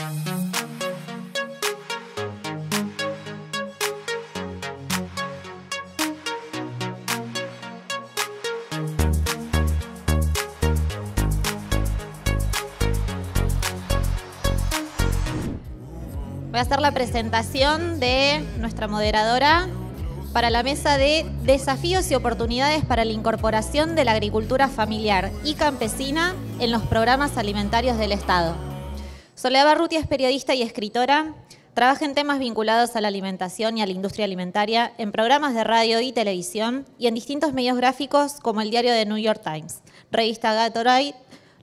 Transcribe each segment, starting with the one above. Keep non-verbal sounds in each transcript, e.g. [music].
Voy a hacer la presentación de nuestra moderadora para la mesa de desafíos y oportunidades para la incorporación de la agricultura familiar y campesina en los programas alimentarios del Estado. Soledad Barruti es periodista y escritora. Trabaja en temas vinculados a la alimentación y a la industria alimentaria, en programas de radio y televisión y en distintos medios gráficos como el diario de New York Times, revista Gatorade,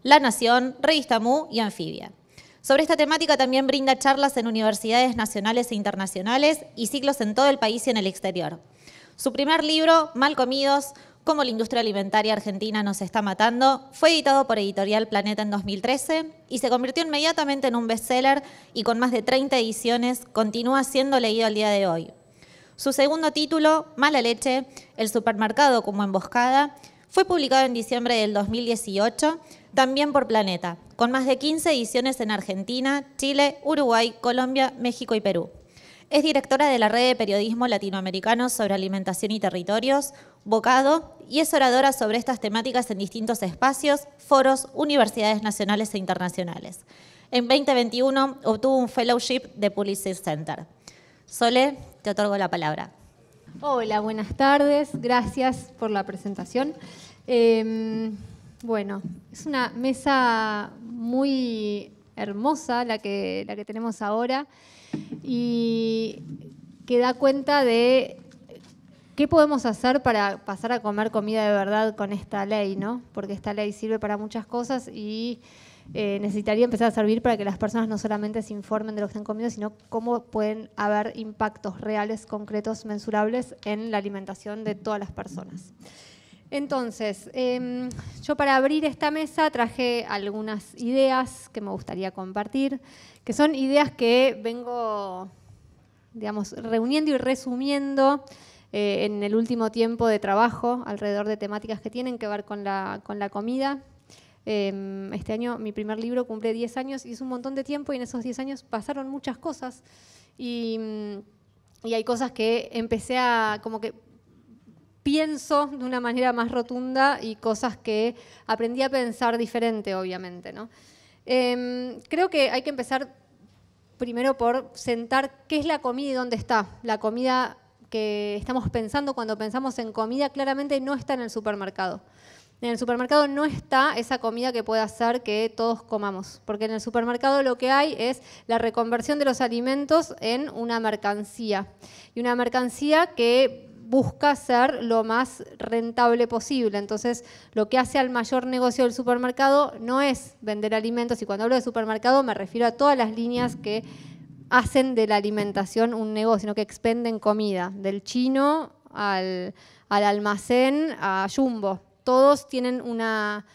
La Nación, revista Mu y Anfibia. Sobre esta temática también brinda charlas en universidades nacionales e internacionales y ciclos en todo el país y en el exterior. Su primer libro, Mal Comidos, Cómo la industria alimentaria argentina nos está matando, fue editado por Editorial Planeta en 2013 y se convirtió inmediatamente en un bestseller y con más de 30 ediciones continúa siendo leído al día de hoy. Su segundo título, Mala leche, el supermercado como emboscada, fue publicado en diciembre del 2018 también por Planeta, con más de 15 ediciones en Argentina, Chile, Uruguay, Colombia, México y Perú. Es directora de la Red de Periodismo Latinoamericano sobre Alimentación y Territorios, Bocado, y es oradora sobre estas temáticas en distintos espacios, foros, universidades nacionales e internacionales. En 2021 obtuvo un fellowship de Policy Center. Sole, te otorgo la palabra. Hola, buenas tardes. Gracias por la presentación. Em, bueno, es una mesa muy hermosa la que, la que tenemos ahora y que da cuenta de qué podemos hacer para pasar a comer comida de verdad con esta ley, ¿no? Porque esta ley sirve para muchas cosas y eh, necesitaría empezar a servir para que las personas no solamente se informen de lo que están comiendo, sino cómo pueden haber impactos reales, concretos, mensurables en la alimentación de todas las personas. Entonces, em, yo para abrir esta mesa traje algunas ideas que me gustaría compartir, que son ideas que vengo, digamos, reuniendo y resumiendo eh, en el último tiempo de trabajo alrededor de temáticas que tienen que ver con la, con la comida. Em, este año mi primer libro cumple 10 años y es un montón de tiempo y en esos 10 años pasaron muchas cosas y, y hay cosas que empecé a, como que pienso de una manera más rotunda y cosas que aprendí a pensar diferente, obviamente. Em, creo que hay que empezar primero por sentar qué es la comida y dónde está. La comida que estamos pensando cuando pensamos en comida claramente no está en el supermercado. En el supermercado no está esa comida que puede hacer que todos comamos, porque en el supermercado lo que hay es la reconversión de los alimentos en una mercancía. Y una mercancía que busca ser lo más rentable posible. Entonces, lo que hace al mayor negocio del supermercado no es vender alimentos, y cuando hablo de supermercado me refiero a todas las líneas que hacen de la alimentación un negocio, sino que expenden comida, del chino al, almacén a jumbo. Todos tienen una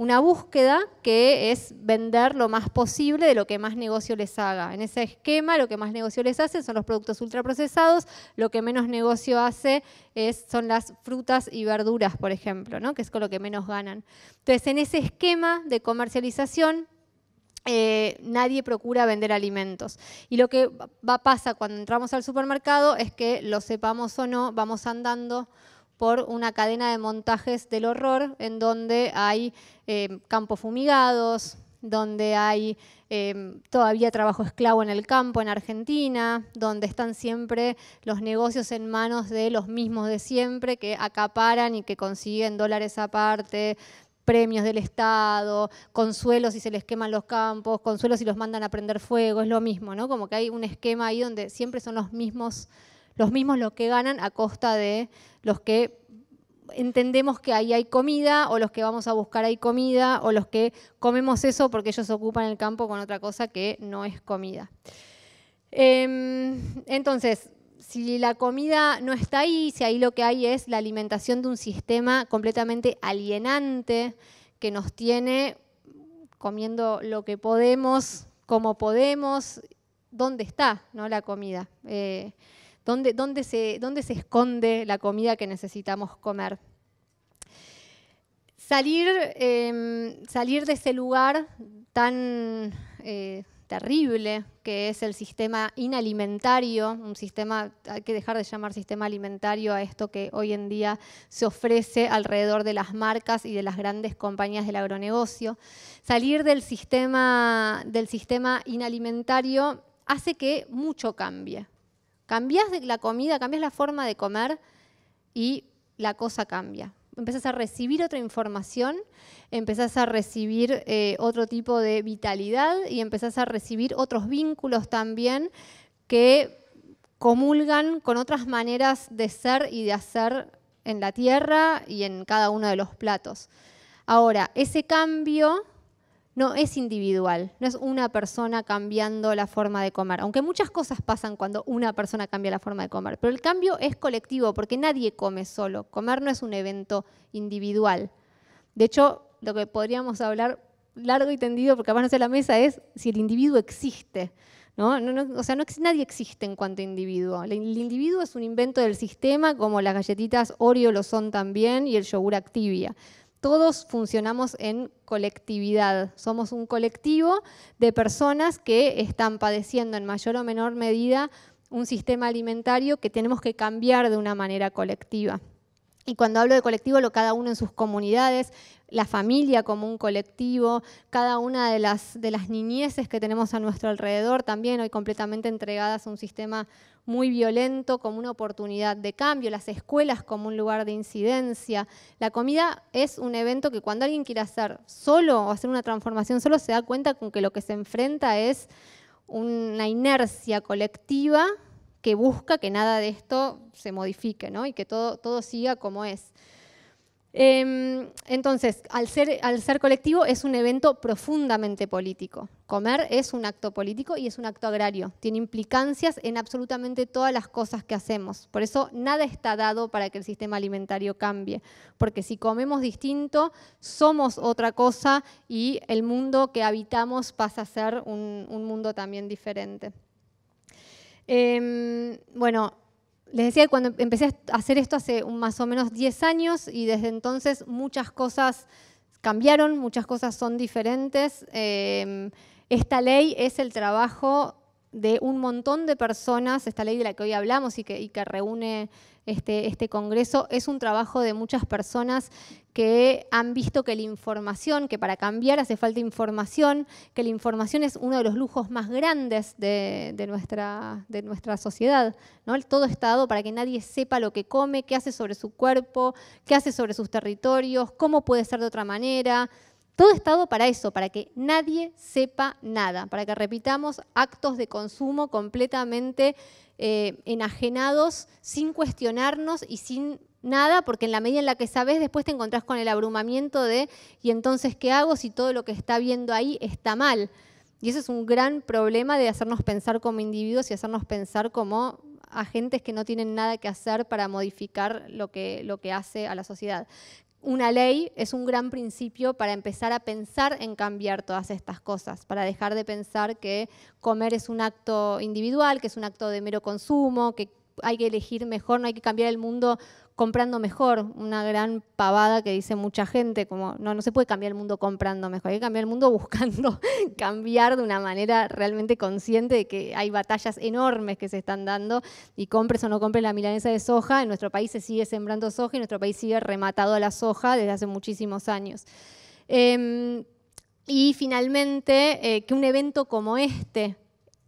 una búsqueda que es vender lo más posible de lo que más negocio les haga. En ese esquema, lo que más negocio les hace son los productos ultraprocesados, lo que menos negocio hace son las frutas y verduras, por ejemplo, ¿no? que es con lo que menos ganan. Entonces, en ese esquema de comercialización, eh, nadie procura vender alimentos. Y lo que va, pasa cuando entramos al supermercado es que, lo sepamos o no, vamos andando por una cadena de montajes del horror en donde hay eh, campos fumigados, donde hay eh, todavía trabajo esclavo en el campo en Argentina, donde están siempre los negocios en manos de los mismos de siempre que acaparan y que consiguen dólares aparte, premios del Estado, consuelos si se les queman los campos, consuelos si los mandan a prender fuego, es lo mismo, ¿no? Como que hay un esquema ahí donde siempre son los mismos los mismos lo que ganan a costa de los que entendemos que ahí hay comida o los que vamos a buscar hay comida o los que comemos eso porque ellos ocupan el campo con otra cosa que no es comida. Em, entonces, si la comida no está ahí, si ahí lo que hay es la alimentación de un sistema completamente alienante que nos tiene comiendo lo que podemos, como podemos, ¿dónde está no, la comida? Eh, dónde, se, esconde la comida que necesitamos comer. Salir, em, de ese lugar tan eh, terrible que es el sistema inalimentario, un sistema, hay que dejar de llamar sistema alimentario a esto que hoy en día se ofrece alrededor de las marcas y de las grandes compañías del agronegocio. Salir del sistema inalimentario hace que mucho cambie. Cambias la comida, cambias la forma de comer y la cosa cambia. Empezás a recibir otra información, empezás a recibir eh, otro tipo de vitalidad y empezás a recibir otros vínculos también que comulgan con otras maneras de ser y de hacer en la tierra y en cada uno de los platos. Ahora, ese cambio no es individual, no es una persona cambiando la forma de comer, aunque muchas cosas pasan cuando una persona cambia la forma de comer, pero el cambio es colectivo porque nadie come solo, comer no es un evento individual. De hecho, lo que podríamos hablar largo y tendido, porque capaz no la mesa, es si el individuo existe. o sea, no, nadie existe en cuanto a individuo. el individuo es un invento del sistema, como las galletitas Oreo lo son también y el yogur Activia todos funcionamos en colectividad, somos un colectivo de personas que están padeciendo en mayor o menor medida un sistema alimentario que tenemos que cambiar de una manera colectiva. Y cuando hablo de colectivo, lo cada uno en sus comunidades, la familia como un colectivo, cada una de las, de las niñeces que tenemos a nuestro alrededor también hoy completamente entregadas a un sistema muy violento como una oportunidad de cambio, las escuelas como un lugar de incidencia. La comida es un evento que cuando alguien quiere hacer solo o hacer una transformación solo se da cuenta con que lo que se enfrenta es una inercia colectiva que busca que nada de esto se modifique ¿no? y que todo, todo siga como es. Em, entonces, al ser, al ser colectivo es un evento profundamente político. Comer es un acto político y es un acto agrario. Tiene implicancias en absolutamente todas las cosas que hacemos. Por eso nada está dado para que el sistema alimentario cambie. Porque si comemos distinto, somos otra cosa y el mundo que habitamos pasa a ser un mundo también diferente. Em, bueno, les decía que cuando empecé a hacer esto hace más o menos 10 años y desde entonces muchas cosas cambiaron, muchas cosas son diferentes. Em, esta ley es el trabajo de un montón de personas, esta ley de la que hoy hablamos y que, reúne este, este, Congreso, es un trabajo de muchas personas que han visto que la información, que para cambiar hace falta información, que la información es uno de los lujos más grandes de, nuestra, de nuestra sociedad. Todo está dado para que nadie sepa lo que come, qué hace sobre su cuerpo, qué hace sobre sus territorios, cómo puede ser de otra manera. Todo estado para eso, para que nadie sepa nada, para que repitamos actos de consumo completamente eh, enajenados, sin cuestionarnos y sin nada, porque en la medida en la que sabes, después te encontrás con el abrumamiento de, ¿y entonces qué hago si todo lo que está viendo ahí está mal? Y eso es un gran problema de hacernos pensar como individuos y hacernos pensar como agentes que no tienen nada que hacer para modificar lo que, lo que hace a la sociedad una ley es un gran principio para empezar a pensar en cambiar todas estas cosas, para dejar de pensar que comer es un acto individual, que es un acto de mero consumo, que hay que elegir mejor, no hay que cambiar el mundo comprando mejor, una gran pavada que dice mucha gente, como no, no se puede cambiar el mundo comprando mejor, hay que cambiar el mundo buscando [laughs] cambiar de una manera realmente consciente de que hay batallas enormes que se están dando y compres o no compres la milanesa de soja, en nuestro país se sigue sembrando soja y nuestro país sigue rematado a la soja desde hace muchísimos años. Em, y finalmente, eh, que un evento como este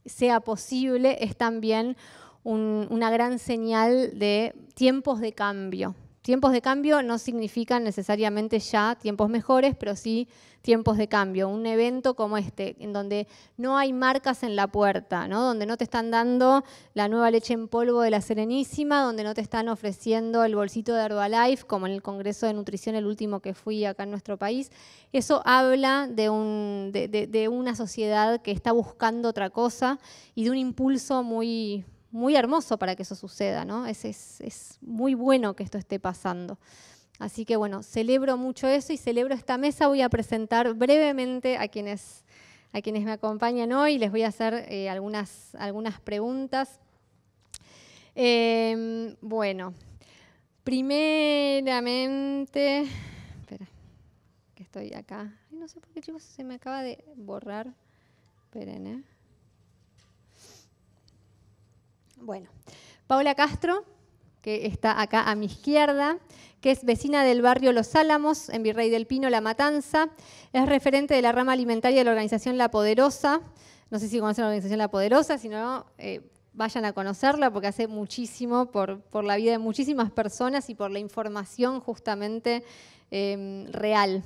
sea posible es también una gran señal de tiempos de cambio. Tiempos de cambio no significan necesariamente ya tiempos mejores, pero sí tiempos de cambio. Un evento como este, en donde no hay marcas en la puerta, donde no te están dando la nueva leche en polvo de la Serenísima, donde no te están ofreciendo el bolsito de Herbalife, como en el Congreso de Nutrición, el último que fui acá en nuestro país. Eso habla de, un, de una sociedad que está buscando otra cosa y de un impulso muy, muy hermoso para que eso suceda, ¿no? Es, es, muy bueno que esto esté pasando. Así que bueno, celebro mucho eso y celebro esta mesa. Voy a presentar brevemente a quienes, a quienes me acompañan hoy. Les voy a hacer eh, algunas, algunas preguntas. Em, bueno, primeramente, espera, que estoy acá. Ay, no sé por qué chicos se me acaba de borrar. Esperen, ¿eh? Bueno, Paula Castro, que está acá a mi izquierda, que es vecina del barrio Los Álamos, en Virrey del Pino, La Matanza. Es referente de la rama alimentaria de la organización La Poderosa. No sé si conocen la organización La Poderosa, si no, eh, vayan a conocerla porque hace muchísimo por, la vida de muchísimas personas y por la información justamente eh, real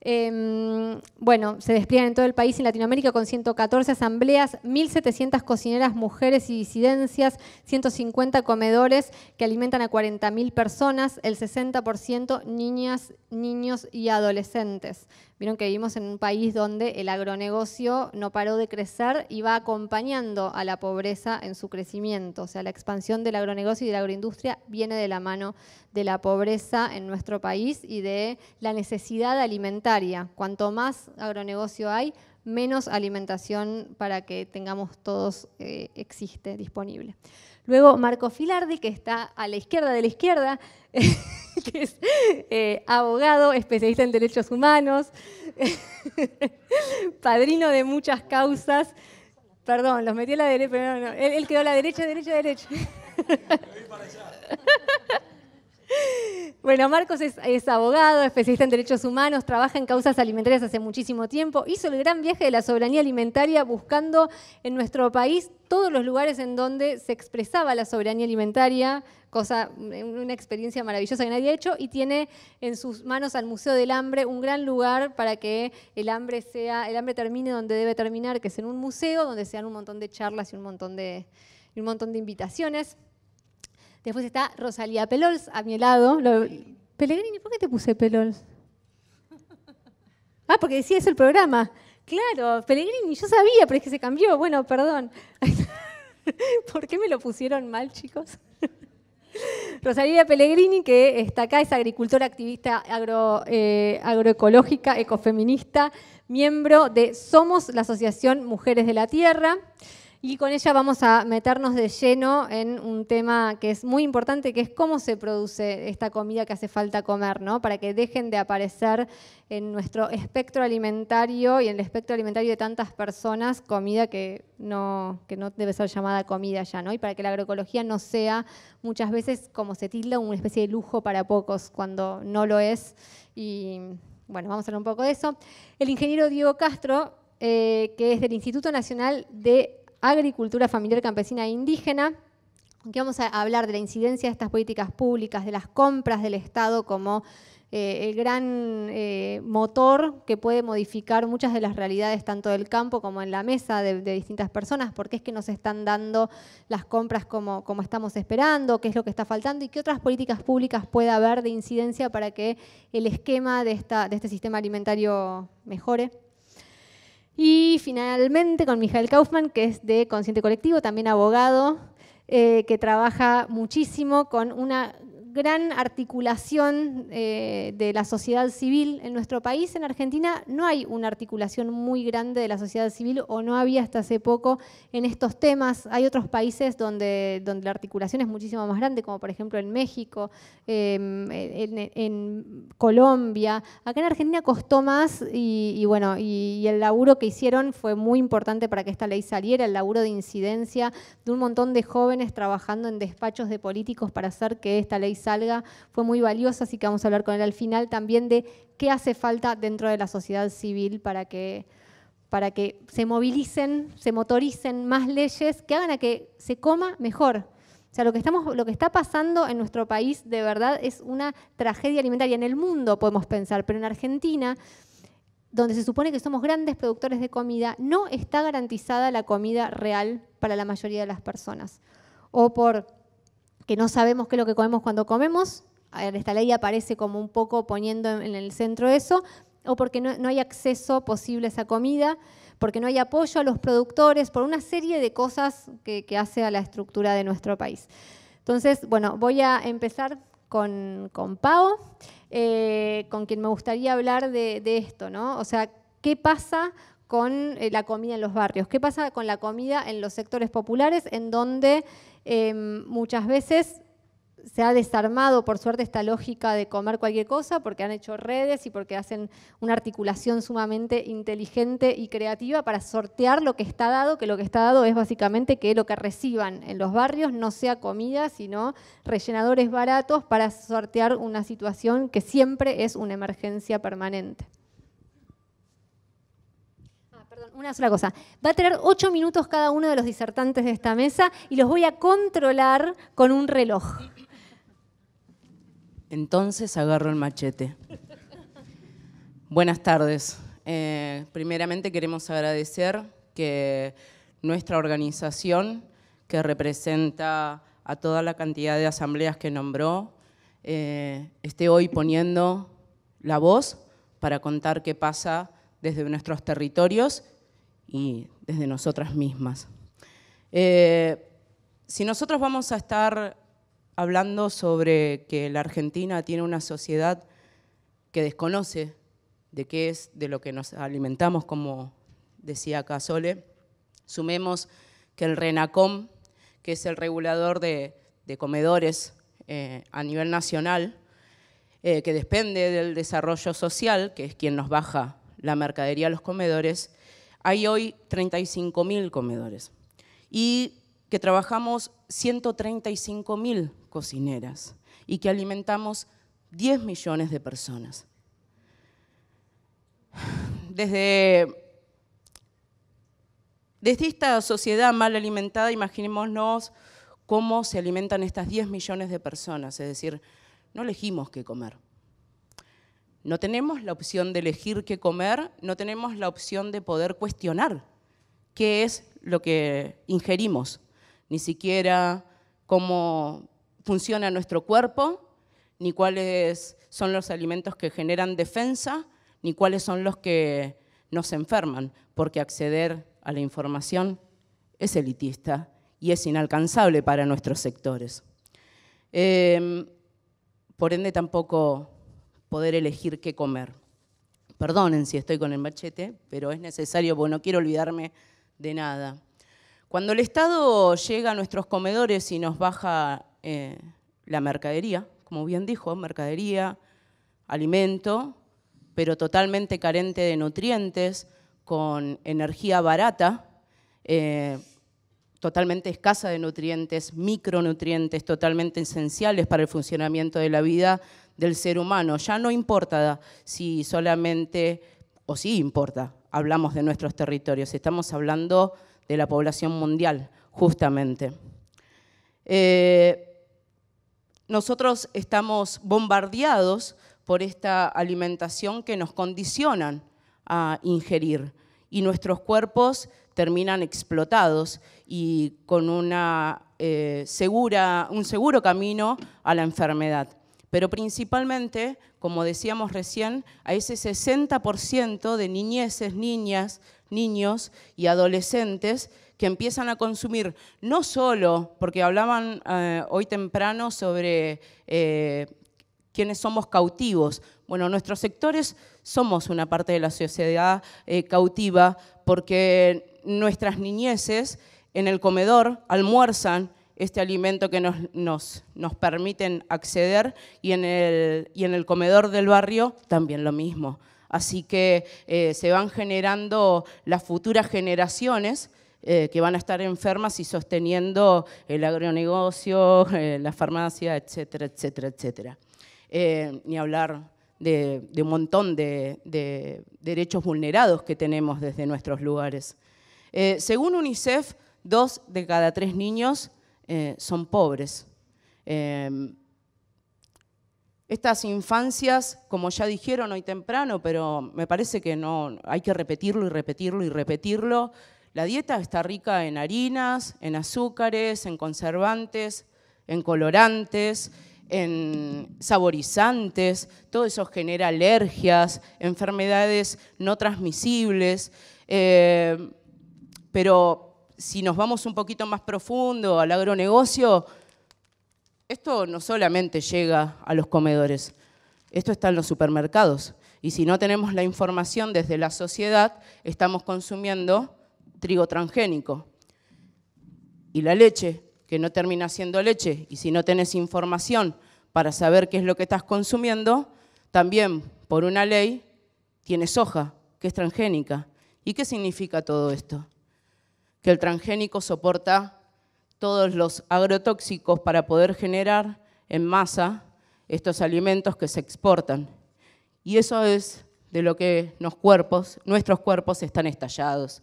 Em, bueno, se despliegan en todo el país en Latinoamérica con 114 asambleas, 1.700 cocineras, mujeres y disidencias, 150 comedores que alimentan a 40.000 personas, el 60% niñas, niños y adolescentes. Vieron que vivimos en un país donde el agronegocio no paró de crecer y va acompañando a la pobreza en su crecimiento. O sea, la expansión del agronegocio y de la agroindustria viene de la mano de la pobreza en nuestro país y de la necesidad alimentaria. Cuanto más agronegocio hay, menos alimentación para que tengamos todos eh, existe disponible. Luego Marco Filardi, que está a la izquierda de la izquierda, [laughs] que es eh, abogado, especialista en derechos humanos, [laughs] padrino de muchas causas. Perdón, los metí a la derecha, pero no, no. Él, él, quedó a la derecha, derecha, derecha. [laughs] [laughs] Bueno, Marcos es, abogado, especialista en derechos humanos, trabaja en causas alimentarias hace muchísimo tiempo, hizo el gran viaje de la soberanía alimentaria buscando en nuestro país todos los lugares en donde se expresaba la soberanía alimentaria, cosa, una experiencia maravillosa que nadie ha hecho, y tiene en sus manos al Museo del Hambre, un gran lugar para que el hambre, sea, el hambre termine donde debe terminar, que es en un museo, donde sean un montón de charlas y un montón de, y un montón de invitaciones. Después está Rosalía Pelols a mi lado. Pellegrini, ¿por qué te puse Pelols? Ah, porque decía eso el programa. Claro, Pellegrini, yo sabía, pero es que se cambió. Bueno, perdón. [laughs] ¿Por qué me lo pusieron mal, chicos? [laughs] Rosalía Pellegrini, que está acá, es agricultora, activista eh, agroecológica, ecofeminista, miembro de Somos, la Asociación Mujeres de la Tierra. Y con ella vamos a meternos de lleno en un tema que es muy importante, que es cómo se produce esta comida que hace falta comer, ¿no? Para que dejen de aparecer en nuestro espectro alimentario y en el espectro alimentario de tantas personas comida que no, no debe ser llamada comida ya, ¿no? Y para que la agroecología no sea muchas veces como se tilda una especie de lujo para pocos cuando no lo es. Y bueno, vamos a hablar un poco de eso. El ingeniero Diego Castro, eh, que es del Instituto Nacional de Agricultura Familiar Campesina e Indígena, que vamos a hablar de la incidencia de estas políticas públicas, de las compras del Estado como eh, el gran eh, motor que puede modificar muchas de las realidades tanto del campo como en la mesa de, distintas personas, porque es que nos están dando las compras como, estamos esperando, qué es lo que está faltando y qué otras políticas públicas puede haber de incidencia para que el esquema de, esta, de este sistema alimentario mejore. Y finalmente con Mijael Kaufman, que es de Consciente Colectivo, también abogado, eh, que trabaja muchísimo con una gran articulación eh, de la sociedad civil en nuestro país. En Argentina no hay una articulación muy grande de la sociedad civil o no había hasta hace poco en estos temas. Hay otros países donde, donde la articulación es muchísimo más grande, como por ejemplo en México, em, en, Colombia. Acá en Argentina costó más y, bueno, y el laburo que hicieron fue muy importante para que esta ley saliera, el laburo de incidencia de un montón de jóvenes trabajando en despachos de políticos para hacer que esta ley salga, fue muy valiosa, así que vamos a hablar con él al final también de qué hace falta dentro de la sociedad civil para que, para que se movilicen, se motoricen más leyes que hagan a que se coma mejor. O sea, lo que, estamos, lo que está pasando en nuestro país de verdad es una tragedia alimentaria. En el mundo podemos pensar, pero en Argentina donde se supone que somos grandes productores de comida, no está garantizada la comida real para la mayoría de las personas. O por que no sabemos qué es lo que comemos cuando comemos, esta ley aparece como un poco poniendo en el centro eso, o porque no, hay acceso posible a esa comida, porque no hay apoyo a los productores, por una serie de cosas que, hace a la estructura de nuestro país. Entonces, bueno, voy a empezar con, con Pau, eh, con quien me gustaría hablar de, esto, ¿no? O sea, ¿qué pasa con eh, la comida en los barrios? ¿Qué pasa con la comida en los sectores populares en donde Em, muchas veces se ha desarmado, por suerte, esta lógica de comer cualquier cosa porque han hecho redes y porque hacen una articulación sumamente inteligente y creativa para sortear lo que está dado, que lo que está dado es básicamente que lo que reciban en los barrios no sea comida, sino rellenadores baratos para sortear una situación que siempre es una emergencia permanente una sola cosa. Va a tener ocho minutos cada uno de los disertantes de esta mesa y los voy a controlar con un reloj. Entonces agarro el machete. Buenas tardes. Eh, primeramente queremos agradecer que nuestra organización, que representa a toda la cantidad de asambleas que nombró, eh, esté hoy poniendo la voz para contar qué pasa desde nuestros territorios y desde nosotras mismas. Eh, si nosotros vamos a estar hablando sobre que la Argentina tiene una sociedad que desconoce de qué es de lo que nos alimentamos, como decía Casole, sumemos que el RENACOM, que es el regulador de, comedores eh, a nivel nacional, eh, que depende del desarrollo social, que es quien nos baja la mercadería a los comedores, hay hoy 35 mil comedores y que trabajamos 135 mil cocineras y que alimentamos 10 millones de personas. Desde, desde esta sociedad mal alimentada, imaginémonos cómo se alimentan estas 10 millones de personas, es decir, no elegimos qué comer. No tenemos la opción de elegir qué comer, no tenemos la opción de poder cuestionar qué es lo que ingerimos, ni siquiera cómo funciona nuestro cuerpo, ni cuáles son los alimentos que generan defensa, ni cuáles son los que nos enferman, porque acceder a la información es elitista y es inalcanzable para nuestros sectores. Em, por ende, tampoco poder elegir qué comer. Perdonen si estoy con el machete, pero es necesario porque no quiero olvidarme de nada. Cuando el Estado llega a nuestros comedores y nos baja eh, la mercadería, como bien dijo, mercadería, alimento, pero totalmente carente de nutrientes, con energía barata, eh, totalmente escasa de nutrientes, micronutrientes totalmente esenciales para el funcionamiento de la vida, del ser humano. Ya no importa si solamente, o sí importa, hablamos de nuestros territorios, estamos hablando de la población mundial, justamente. Eh, nosotros estamos bombardeados por esta alimentación que nos condicionan a ingerir y nuestros cuerpos terminan explotados y con una, eh, segura, un seguro camino a la enfermedad pero principalmente, como decíamos recién, a ese 60% de niñeces, niñas, niños y adolescentes que empiezan a consumir, no solo, porque hablaban eh, hoy temprano sobre eh, quiénes somos cautivos. Bueno, nuestros sectores somos una parte de la sociedad eh, cautiva porque nuestras niñeces en el comedor almuerzan este alimento que nos, nos, permiten acceder y en, el, y en el comedor del barrio también lo mismo. Así que eh, se van generando las futuras generaciones eh, que van a estar enfermas y sosteniendo el agronegocio, eh, la farmacia, etcétera, etcétera, etcétera. ni hablar de, un montón de, derechos vulnerados que tenemos desde nuestros lugares. según UNICEF, dos de cada tres niños eh, son pobres. Em, estas infancias, como ya dijeron hoy temprano, pero me parece que no, hay que repetirlo y repetirlo y repetirlo, la dieta está rica en harinas, en azúcares, en conservantes, en colorantes, en saborizantes, todo eso genera alergias, enfermedades no transmisibles, em, pero si nos vamos un poquito más profundo al agronegocio, esto no solamente llega a los comedores, esto está en los supermercados. Y si no tenemos la información desde la sociedad, estamos consumiendo trigo transgénico. Y la leche, que no termina siendo leche, y si no tienes información para saber qué es lo que estás consumiendo, también por una ley tienes soja, que es transgénica. ¿Y qué significa todo esto? el transgénico soporta todos los agrotóxicos para poder generar en masa estos alimentos que se exportan. Y eso es de lo que cuerpos, nuestros cuerpos están estallados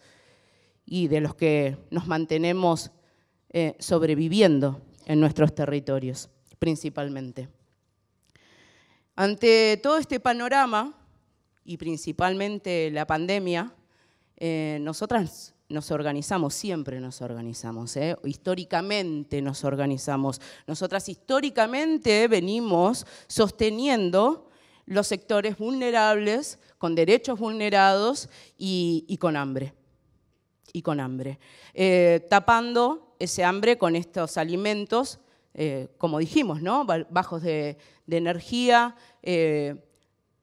y de los que nos mantenemos eh, sobreviviendo en nuestros territorios, principalmente. Ante todo este panorama, y principalmente la pandemia, eh, nosotras nos organizamos, siempre nos organizamos, ¿eh? históricamente nos organizamos. Nosotras históricamente venimos sosteniendo los sectores vulnerables, con derechos vulnerados y, con hambre. Y con hambre. Eh, tapando ese hambre con estos alimentos, eh, como dijimos, ¿no? bajos de energía,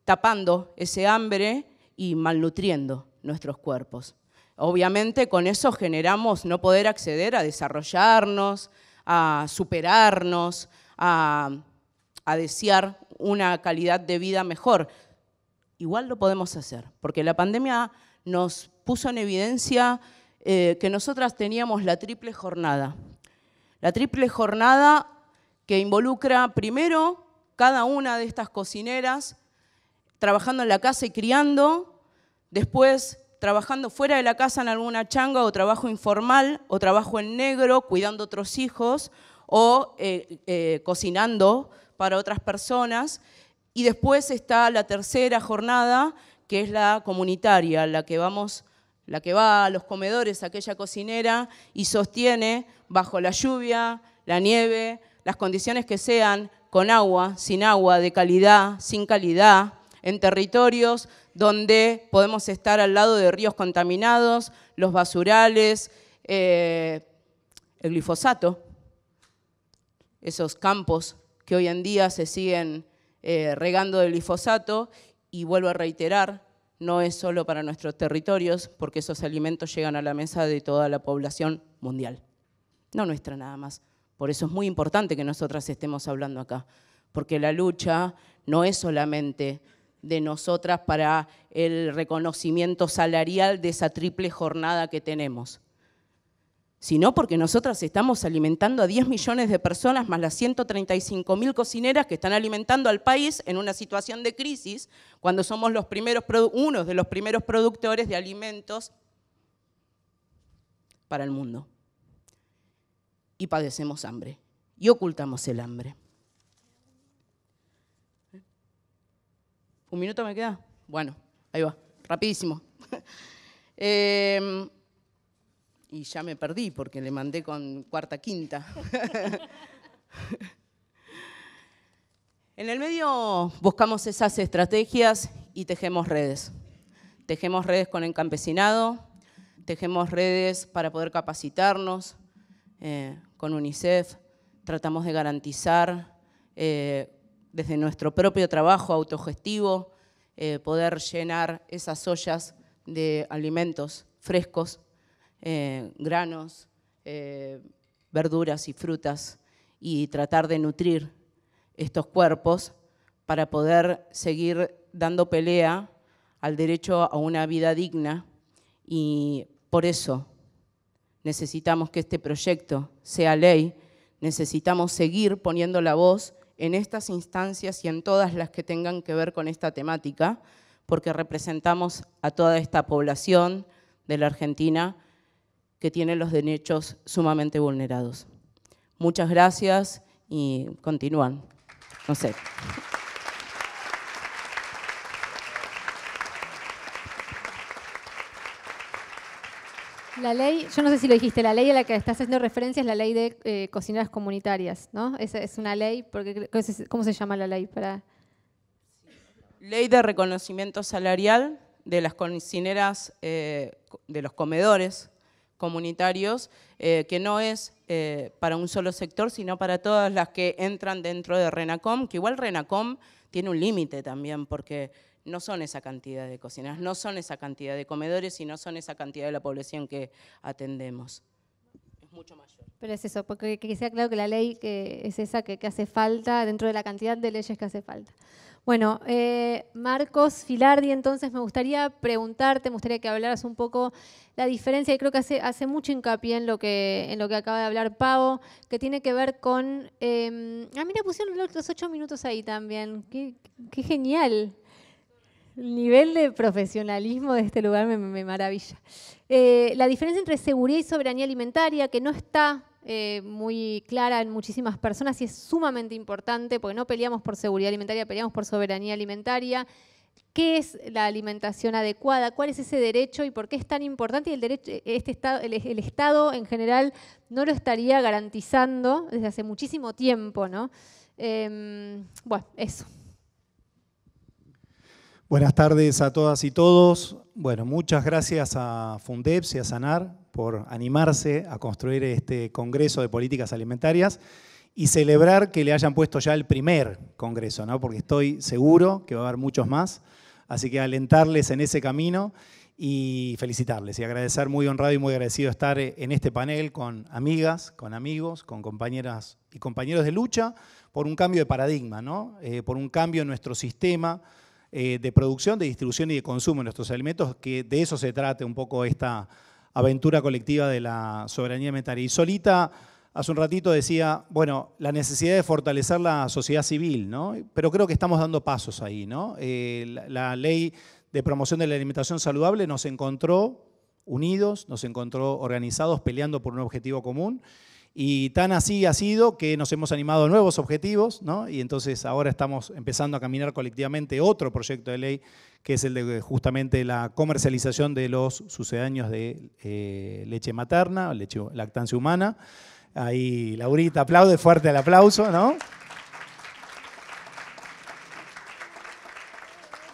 tapando ese hambre y malnutriendo nuestros cuerpos. Obviamente con eso generamos no poder acceder a desarrollarnos, a superarnos, a, desear una calidad de vida mejor. Igual lo podemos hacer, porque la pandemia nos puso en evidencia eh, que nosotras teníamos la triple jornada. La triple jornada que involucra primero cada una de estas cocineras trabajando en la casa y criando, después trabajando fuera de la casa en alguna changa o trabajo informal o trabajo en negro, cuidando otros hijos o eh, eh, cocinando para otras personas. Y después está la tercera jornada, que es la comunitaria, la que vamos la que va a los comedores, aquella cocinera, y sostiene bajo la lluvia, la nieve, las condiciones que sean, con agua, sin agua, de calidad, sin calidad, en territorios donde podemos estar al lado de ríos contaminados, los basurales, eh, el glifosato, esos campos que hoy en día se siguen eh, regando de glifosato y vuelvo a reiterar, no es solo para nuestros territorios, porque esos alimentos llegan a la mesa de toda la población mundial, no nuestra nada más. Por eso es muy importante que nosotras estemos hablando acá, porque la lucha no es solamente de nosotras para el reconocimiento salarial de esa triple jornada que tenemos sino porque nosotras estamos alimentando a 10 millones de personas más las 135 mil cocineras que están alimentando al país en una situación de crisis, cuando somos los primeros, uno de los primeros productores de alimentos para el mundo. Y padecemos hambre, y ocultamos el hambre. ¿Un minuto me queda? Bueno, ahí va, rapidísimo. [laughs] Em, y ya me perdí porque le mandé con cuarta, quinta. [laughs] en el medio buscamos esas estrategias y tejemos redes. Tejemos redes con el campesinado, tejemos redes para poder capacitarnos eh, con UNICEF, tratamos de garantizar eh, desde nuestro propio trabajo autogestivo, eh, poder llenar esas ollas de alimentos frescos, eh, granos, eh, verduras y frutas, y tratar de nutrir estos cuerpos para poder seguir dando pelea al derecho a una vida digna y por eso necesitamos que este proyecto sea ley, necesitamos seguir poniendo la voz en estas instancias y en todas las que tengan que ver con esta temática, porque representamos a toda esta población de la Argentina que tiene los derechos sumamente vulnerados. Muchas gracias y continúan. No sé. La ley, yo no sé si lo dijiste, la ley a la que estás haciendo referencia es la ley de eh, cocineras comunitarias, ¿no? Esa es una ley, porque ¿cómo se llama la ley? Para... Ley de reconocimiento salarial de las cocineras, eh, de los comedores comunitarios, eh, que no es para un solo sector, sino para todas las que entran dentro de Renacom, que igual Renacom tiene un límite también, porque no son esa cantidad de cocinas, no son esa cantidad de comedores y no son esa cantidad de la población que atendemos. Es mucho mayor. Pero es eso, porque que sea claro que la ley que es esa que, hace falta dentro de la cantidad de leyes que hace falta. Bueno, eh, Marcos Filardi, entonces me gustaría preguntarte, me gustaría que hablaras un poco la diferencia, y creo que hace, hace mucho hincapié en lo, que, en lo que acaba de hablar Pavo, que tiene que ver con... Eh, ah, mira, pusieron los ocho minutos ahí también, qué genial. El nivel de profesionalismo de este lugar me, maravilla. Eh, la diferencia entre seguridad y soberanía alimentaria, que no está eh, muy clara en muchísimas personas y es sumamente importante, porque no peleamos por seguridad alimentaria, peleamos por soberanía alimentaria. ¿Qué es la alimentación adecuada? ¿Cuál es ese derecho y por qué es tan importante? Y el, derecho, este estado, el, Estado en general no lo estaría garantizando desde hace muchísimo tiempo, ¿no? Em, bueno, eso. Buenas tardes a todas y todos. Bueno, muchas gracias a Fundeps y a Sanar por animarse a construir este Congreso de Políticas Alimentarias y celebrar que le hayan puesto ya el primer Congreso, ¿no? porque estoy seguro que va a haber muchos más. Así que alentarles en ese camino y felicitarles y agradecer, muy honrado y muy agradecido estar en este panel con amigas, con amigos, con compañeras y compañeros de lucha por un cambio de paradigma, ¿no? Eh, por un cambio en nuestro sistema, eh, de producción, de distribución y de consumo de nuestros alimentos, que de eso se trate un poco esta aventura colectiva de la soberanía alimentaria. Y Solita hace un ratito decía, bueno, la necesidad de fortalecer la sociedad civil, ¿no? Pero creo que estamos dando pasos ahí, ¿no? Eh, la ley de promoción de la alimentación saludable nos encontró unidos, nos encontró organizados peleando por un objetivo común y tan así ha sido que nos hemos animado a nuevos objetivos, ¿no? y entonces ahora estamos empezando a caminar colectivamente otro proyecto de ley, que es el de justamente la comercialización de los sucedáneos de eh, leche materna, leche, lactancia humana. Ahí Laurita aplaude fuerte el aplauso, ¿no?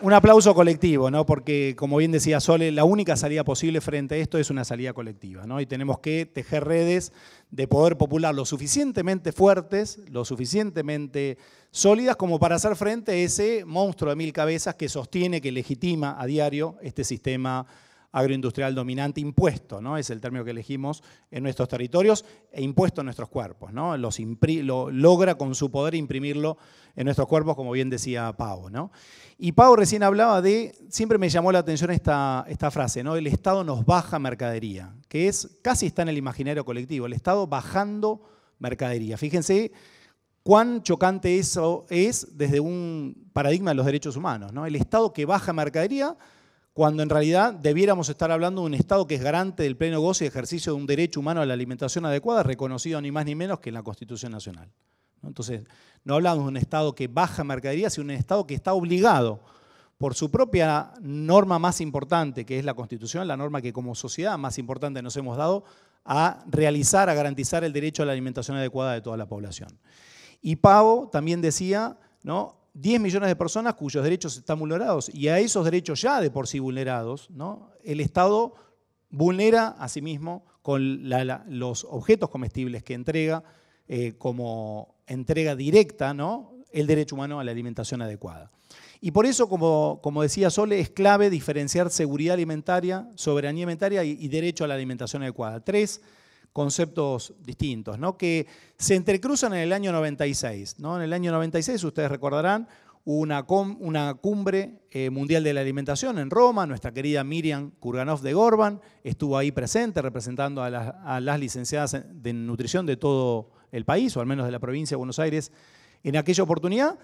un aplauso colectivo, ¿no? Porque, como bien decía Sole, la única salida posible frente a esto es una salida colectiva, ¿no? Y tenemos que tejer redes de poder popular lo suficientemente fuertes, lo suficientemente sólidas como para hacer frente a ese monstruo de mil cabezas que sostiene, que legitima a diario este sistema agroindustrial dominante impuesto, ¿no? es el término que elegimos en nuestros territorios, e impuesto en nuestros cuerpos. ¿no? lo logra con su poder imprimirlo en nuestros cuerpos, como bien decía Pau. ¿no? Y Pau recién hablaba de, siempre me llamó la atención esta, esta frase, ¿no? el Estado nos baja mercadería, que es casi está en el imaginario colectivo, el Estado bajando mercadería. Fíjense cuán chocante eso es desde un paradigma de los derechos humanos. ¿no? El Estado que baja mercadería cuando en realidad debiéramos estar hablando de un Estado que es garante del pleno gozo y ejercicio de un derecho humano a la alimentación adecuada, reconocido ni más ni menos que en la Constitución Nacional. Entonces, no hablamos de un Estado que baja mercadería, sino de un Estado que está obligado por su propia norma más importante, que es la Constitución, la norma que como sociedad más importante nos hemos dado, a realizar, a garantizar el derecho a la alimentación adecuada de toda la población. Y Pavo también decía, ¿no? 10 millones de personas cuyos derechos están vulnerados y a esos derechos ya de por sí vulnerados, ¿no? el Estado vulnera a sí mismo con los objetos comestibles que entrega eh, como entrega directa ¿no? el derecho humano a la alimentación adecuada. Y por eso, como, decía Sole, es clave diferenciar seguridad alimentaria, soberanía alimentaria y, y derecho a la alimentación adecuada. Tres conceptos distintos, ¿no? que se entrecruzan en el año 96. ¿no? En el año 96, ustedes recordarán, una, una cumbre eh, mundial de la alimentación en Roma, nuestra querida Miriam Kurganov de Gorban estuvo ahí presente representando a, las licenciadas de nutrición de todo el país, o al menos de la provincia de Buenos Aires, en aquella oportunidad.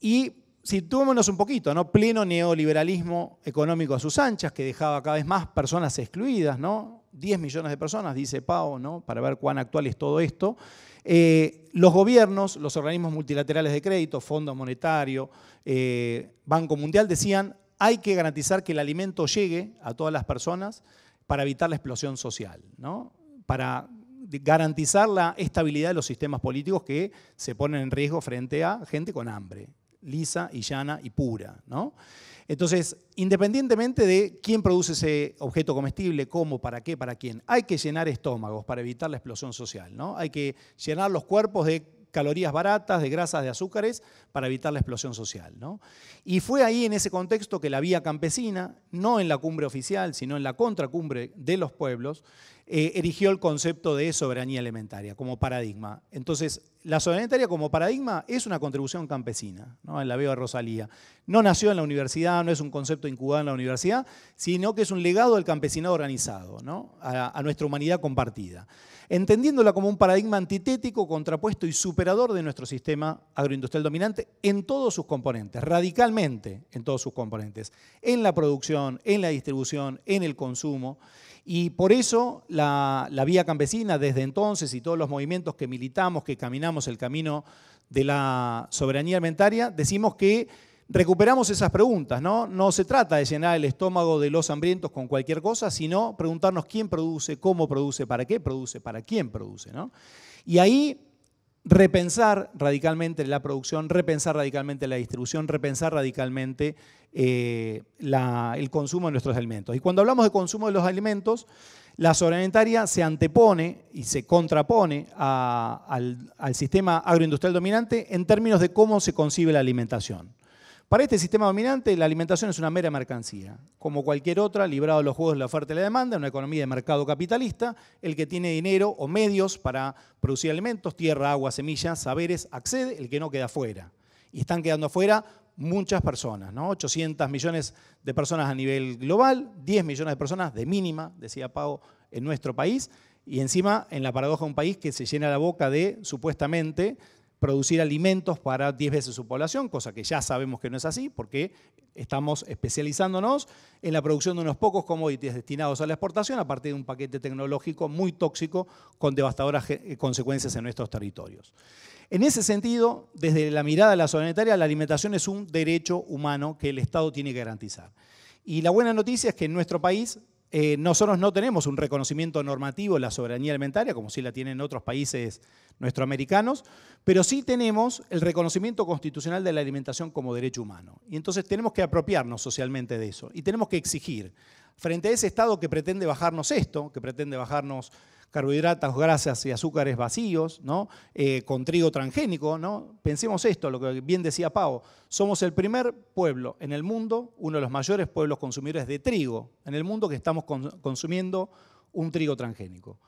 Y si situémonos un poquito, ¿no? Pleno neoliberalismo económico a sus anchas, que dejaba cada vez más personas excluidas, ¿no? 10 millones de personas, dice Pau, ¿no? para ver cuán actual es todo esto. Eh, los gobiernos, los organismos multilaterales de crédito, Fondo Monetario, eh, Banco Mundial decían, hay que garantizar que el alimento llegue a todas las personas para evitar la explosión social, ¿no? para garantizar la estabilidad de los sistemas políticos que se ponen en riesgo frente a gente con hambre, lisa y llana y pura. ¿no? Entonces, independientemente de quién produce ese objeto comestible, cómo, para qué, para quién, hay que llenar estómagos para evitar la explosión social, ¿no? Hay que llenar los cuerpos de calorías baratas, de grasas, de azúcares, para evitar la explosión social. ¿no? Y fue ahí en ese contexto que la vía campesina, no en la cumbre oficial, sino en la contracumbre de los pueblos, eh, erigió el concepto de soberanía alimentaria como paradigma. Entonces, la soberanía alimentaria como paradigma es una contribución campesina, ¿no? en la veo a Rosalía. No nació en la universidad, no es un concepto incubado en la universidad, sino que es un legado del campesinado organizado, ¿no? a, a nuestra humanidad compartida, entendiéndola como un paradigma antitético, contrapuesto y superador de nuestro sistema agroindustrial dominante en todos sus componentes, radicalmente en todos sus componentes, en la producción, en la distribución, en el consumo. Y por eso la, vía campesina desde entonces y todos los movimientos que militamos, que caminamos el camino de la soberanía alimentaria, decimos que recuperamos esas preguntas, ¿no? No se trata de llenar el estómago de los hambrientos con cualquier cosa, sino preguntarnos quién produce, cómo produce, para qué produce, para quién produce, ¿no? Y ahí repensar radicalmente la producción, repensar radicalmente la distribución, repensar radicalmente eh, el consumo de nuestros alimentos. Y cuando hablamos de consumo de los alimentos, la soberanía se antepone y se contrapone al sistema agroindustrial dominante en términos de cómo se concibe la alimentación. Para este sistema dominante, la alimentación es una mera mercancía. Como cualquier otra, librado de los juegos de la oferta y la demanda, en una economía de mercado capitalista, el que tiene dinero o medios para producir alimentos, tierra, agua, semillas, saberes, accede, el que no queda fuera. Y están quedando fuera muchas personas, ¿no? 800 millones de personas a nivel global, 10 millones de personas de mínima, decía Pau, en nuestro país, y encima en la paradoja un país que se llena la boca de, supuestamente, producir alimentos para 10 veces su población, cosa que ya sabemos que no es así, porque estamos especializándonos en la producción de unos pocos commodities destinados a la exportación a partir de un paquete tecnológico muy tóxico con devastadoras eh, consecuencias en nuestros territorios. En ese sentido, desde la mirada de la soberanía, la alimentación es un derecho humano que el Estado tiene que garantizar. Y la buena noticia es que en nuestro país eh, nosotros no tenemos un reconocimiento normativo de la soberanía alimentaria, como sí la tienen otros países nuestroamericanos, pero sí tenemos el reconocimiento constitucional de la alimentación como derecho humano. Y entonces tenemos que apropiarnos socialmente de eso y tenemos que exigir frente a ese Estado que pretende bajarnos esto, que pretende bajarnos carbohidratos, grasas y azúcares vacíos, ¿no? Eh, con trigo transgénico. ¿no? Pensemos esto, lo que bien decía Pau, somos el primer pueblo en el mundo, uno de los mayores pueblos consumidores de trigo en el mundo que estamos consumiendo un trigo transgénico.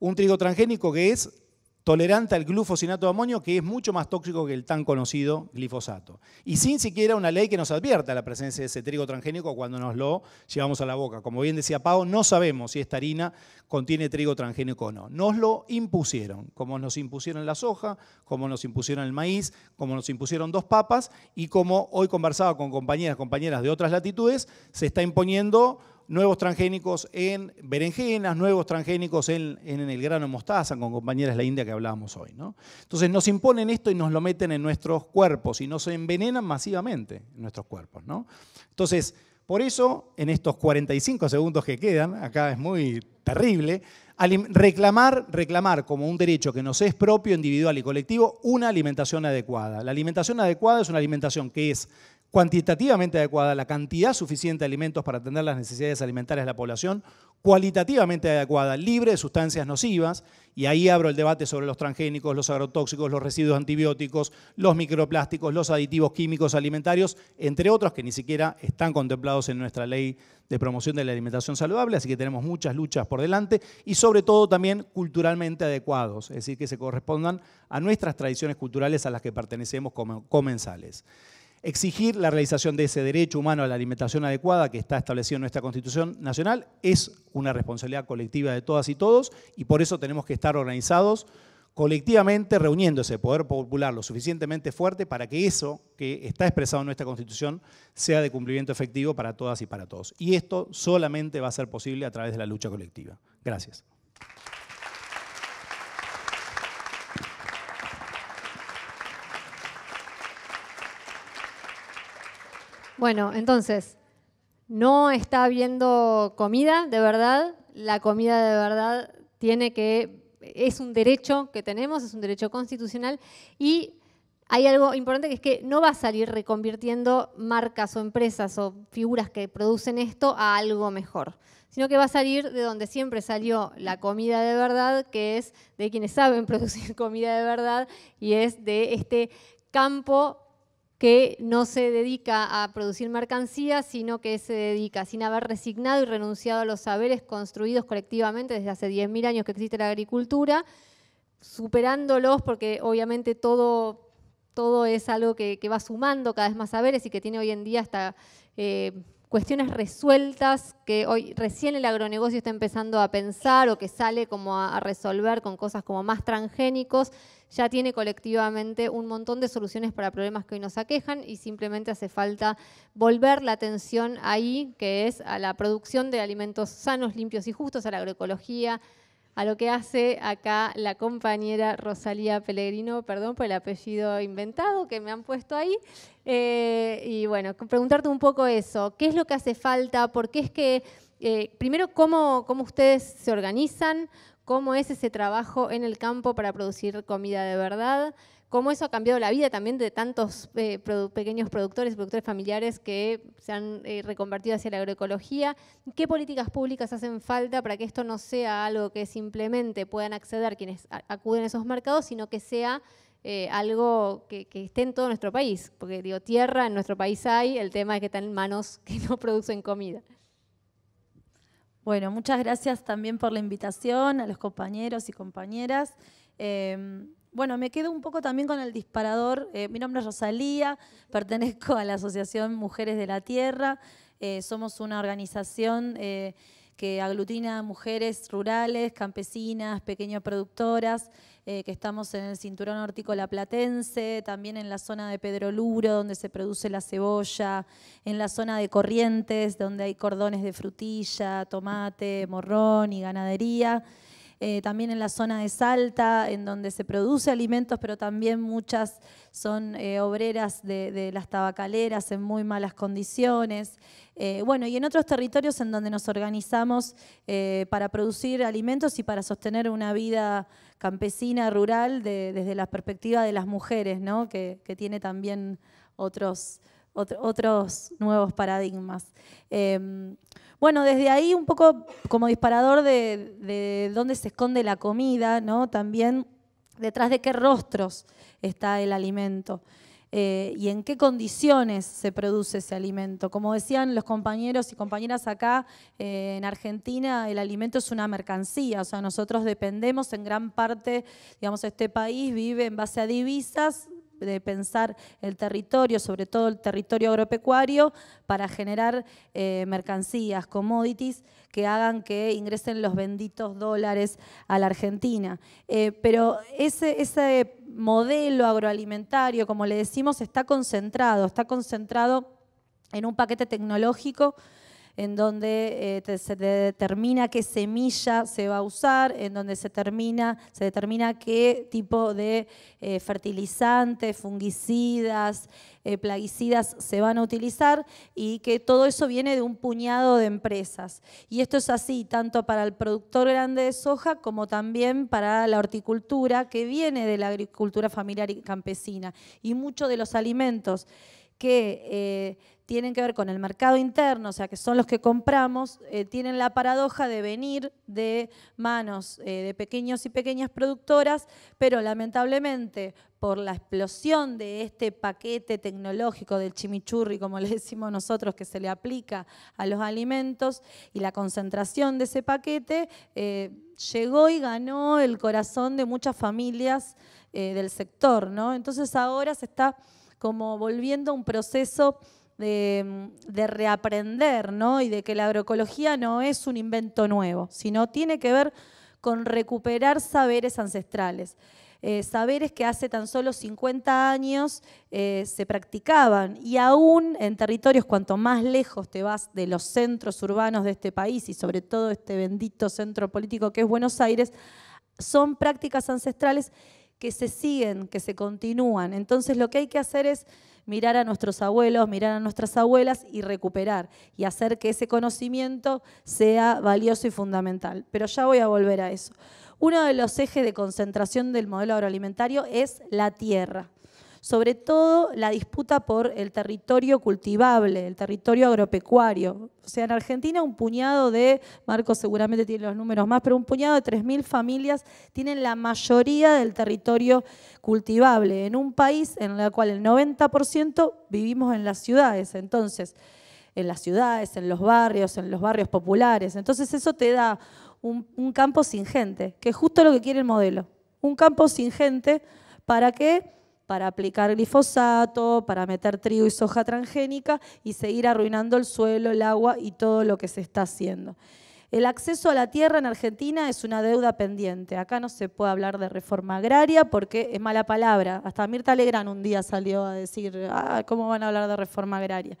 Un trigo transgénico que es tolerante al glufosinato de amonio, que es mucho más tóxico que el tan conocido glifosato. Y sin siquiera una ley que nos advierta la presencia de ese trigo transgénico cuando nos lo llevamos a la boca. Como bien decía Pau, no sabemos si esta harina contiene trigo transgénico o no. Nos lo impusieron, como nos impusieron la soja, como nos impusieron el maíz, como nos impusieron dos papas y como hoy conversaba con compañeras, compañeras de otras latitudes, se está imponiendo nuevos transgénicos en berenjenas, nuevos transgénicos en, el grano de mostaza, con compañeras de la India que hablábamos hoy. ¿no? Entonces nos imponen esto y nos lo meten en nuestros cuerpos y nos envenenan masivamente nuestros cuerpos. ¿no? Entonces, por eso, en estos 45 segundos que quedan, acá es muy terrible, reclamar, reclamar como un derecho que nos es propio, individual y colectivo, una alimentación adecuada. La alimentación adecuada es una alimentación que es cuantitativamente adecuada, la cantidad suficiente de alimentos para atender las necesidades alimentarias de la población, cualitativamente adecuada, libre de sustancias nocivas, y ahí abro el debate sobre los transgénicos, los agrotóxicos, los residuos antibióticos, los microplásticos, los aditivos químicos alimentarios, entre otros que ni siquiera están contemplados en nuestra ley de promoción de la alimentación saludable, así que tenemos muchas luchas por delante y sobre todo también culturalmente adecuados, es decir, que se correspondan a nuestras tradiciones culturales a las que pertenecemos como comensales. Exigir la realización de ese derecho humano a la alimentación adecuada que está establecido en nuestra Constitución Nacional es una responsabilidad colectiva de todas y todos y por eso tenemos que estar organizados colectivamente reuniéndose, poder popular lo suficientemente fuerte para que eso que está expresado en nuestra Constitución sea de cumplimiento efectivo para todas y para todos. Y esto solamente va a ser posible a través de la lucha colectiva. Gracias. Bueno, entonces, no está habiendo comida de verdad, la comida de verdad tiene que, es un derecho que tenemos, es un derecho constitucional y hay algo importante que es que no va a salir reconvirtiendo marcas o empresas o figuras que producen esto a algo mejor, sino que va a salir de donde siempre salió la comida de verdad, que es de quienes saben [laughs] producir comida de verdad y es de este campo que no se dedica a producir mercancías, sino que se dedica, sin haber resignado y renunciado a los saberes construidos colectivamente desde hace 10.000 años que existe la agricultura, superándolos porque obviamente todo, todo es algo que, va sumando cada vez más saberes y que tiene hoy en día hasta eh, cuestiones resueltas que hoy recién el agronegocio está empezando a pensar o que sale como a, a resolver con cosas como más transgénicos, ya tiene colectivamente un montón de soluciones para problemas que hoy nos aquejan y simplemente hace falta volver la atención ahí, que es a la producción de alimentos sanos, limpios y justos, a la agroecología, a lo que hace acá la compañera Rosalía Pellegrino, perdón por el apellido inventado que me han puesto ahí. Eh, y bueno, preguntarte un poco eso, ¿qué es lo que hace falta? ¿Por qué es que, eh, primero, cómo, cómo ustedes se organizan? ¿Cómo es ese trabajo en el campo para producir comida de verdad? cómo eso ha cambiado la vida también de tantos eh, pequeños productores, productores familiares que se han eh, reconvertido hacia la agroecología, qué políticas públicas hacen falta para que esto no sea algo que simplemente puedan acceder quienes acuden a esos mercados, sino que sea eh, algo que, esté en todo nuestro país, porque digo, tierra en nuestro país hay, el tema es que están en manos [laughs] que no producen comida. Bueno, muchas gracias también por la invitación a los compañeros y compañeras. Em, bueno, me quedo un poco también con el disparador. Eh, mi nombre es Rosalía, pertenezco a la Asociación Mujeres de la Tierra. Eh, somos una organización eh, que aglutina mujeres rurales, campesinas, pequeñas productoras, que estamos en el cinturón hortícola platense, también en la zona de Pedro Luro, donde se produce la cebolla, en la zona de Corrientes, donde hay cordones de frutilla, tomate, morrón y ganadería. Eh, también en la zona de Salta, en donde se produce alimentos, pero también muchas son eh, obreras de, las tabacaleras en muy malas condiciones. Eh, bueno, y en otros territorios en donde nos organizamos para producir alimentos y para sostener una vida campesina, rural, desde la perspectiva de las mujeres, que tiene también otros otros nuevos paradigmas. Em, bueno, desde ahí un poco como disparador de, dónde se esconde la comida, ¿no? También detrás de qué rostros está el alimento. Eh, y en qué condiciones se produce ese alimento. Como decían los compañeros y compañeras acá, eh, en Argentina el alimento es una mercancía, o sea, nosotros dependemos en gran parte, digamos, este país vive en base a divisas de pensar el territorio, sobre todo el territorio agropecuario, para generar eh, mercancías, commodities, que hagan que ingresen los benditos dólares a la Argentina. Eh, pero ese, ese modelo agroalimentario, como le decimos, está concentrado, está concentrado en un paquete tecnológico en donde eh, se determina qué semilla se va a usar, en donde se, termina, se determina qué tipo de eh, fertilizantes, fungicidas, eh, plaguicidas se van a utilizar y que todo eso viene de un puñado de empresas. Y esto es así tanto para el productor grande de soja como también para la horticultura que viene de la agricultura familiar y campesina y muchos de los alimentos que tienen que ver con el mercado interno, o sea, que son los que compramos, eh, tienen la paradoja de venir de manos eh, de pequeños y pequeñas productoras, pero lamentablemente por la explosión de este paquete tecnológico del chimichurri, como le decimos nosotros, que se le aplica a los alimentos y la concentración de ese paquete, eh, llegó y ganó el corazón de muchas familias del sector, ¿no? Entonces ahora se está como volviendo un proceso de, reaprender, ¿no? Y de que la agroecología no es un invento nuevo, sino tiene que ver con recuperar saberes ancestrales. Eh, saberes que hace tan solo 50 años eh, se practicaban y aún en territorios cuanto más lejos te vas de los centros urbanos de este país y sobre todo este bendito centro político que es Buenos Aires, son prácticas ancestrales que se siguen, que se continúan. Entonces lo que hay que hacer es mirar a nuestros abuelos, mirar a nuestras abuelas y recuperar y hacer que ese conocimiento sea valioso y fundamental. Pero ya voy a volver a eso. Uno de los ejes de concentración del modelo agroalimentario es la tierra sobre todo la disputa por el territorio cultivable, el territorio agropecuario. O sea, en Argentina un puñado de, Marcos seguramente tiene los números más, pero un puñado de 3.000 familias tienen la mayoría del territorio cultivable, en un país en el cual el 90% vivimos en las ciudades. Entonces, en las ciudades, en los barrios, en los barrios populares. Entonces eso te da un, un, campo sin gente, que es justo lo que quiere el modelo. Un campo sin gente para que para aplicar glifosato, para meter trigo y soja transgénica y seguir arruinando el suelo, el agua y todo lo que se está haciendo. El acceso a la tierra en Argentina es una deuda pendiente. Acá no se puede hablar de reforma agraria porque es mala palabra. Hasta Mirta Legrán un día salió a decir, ah, ¿cómo van a hablar de reforma agraria?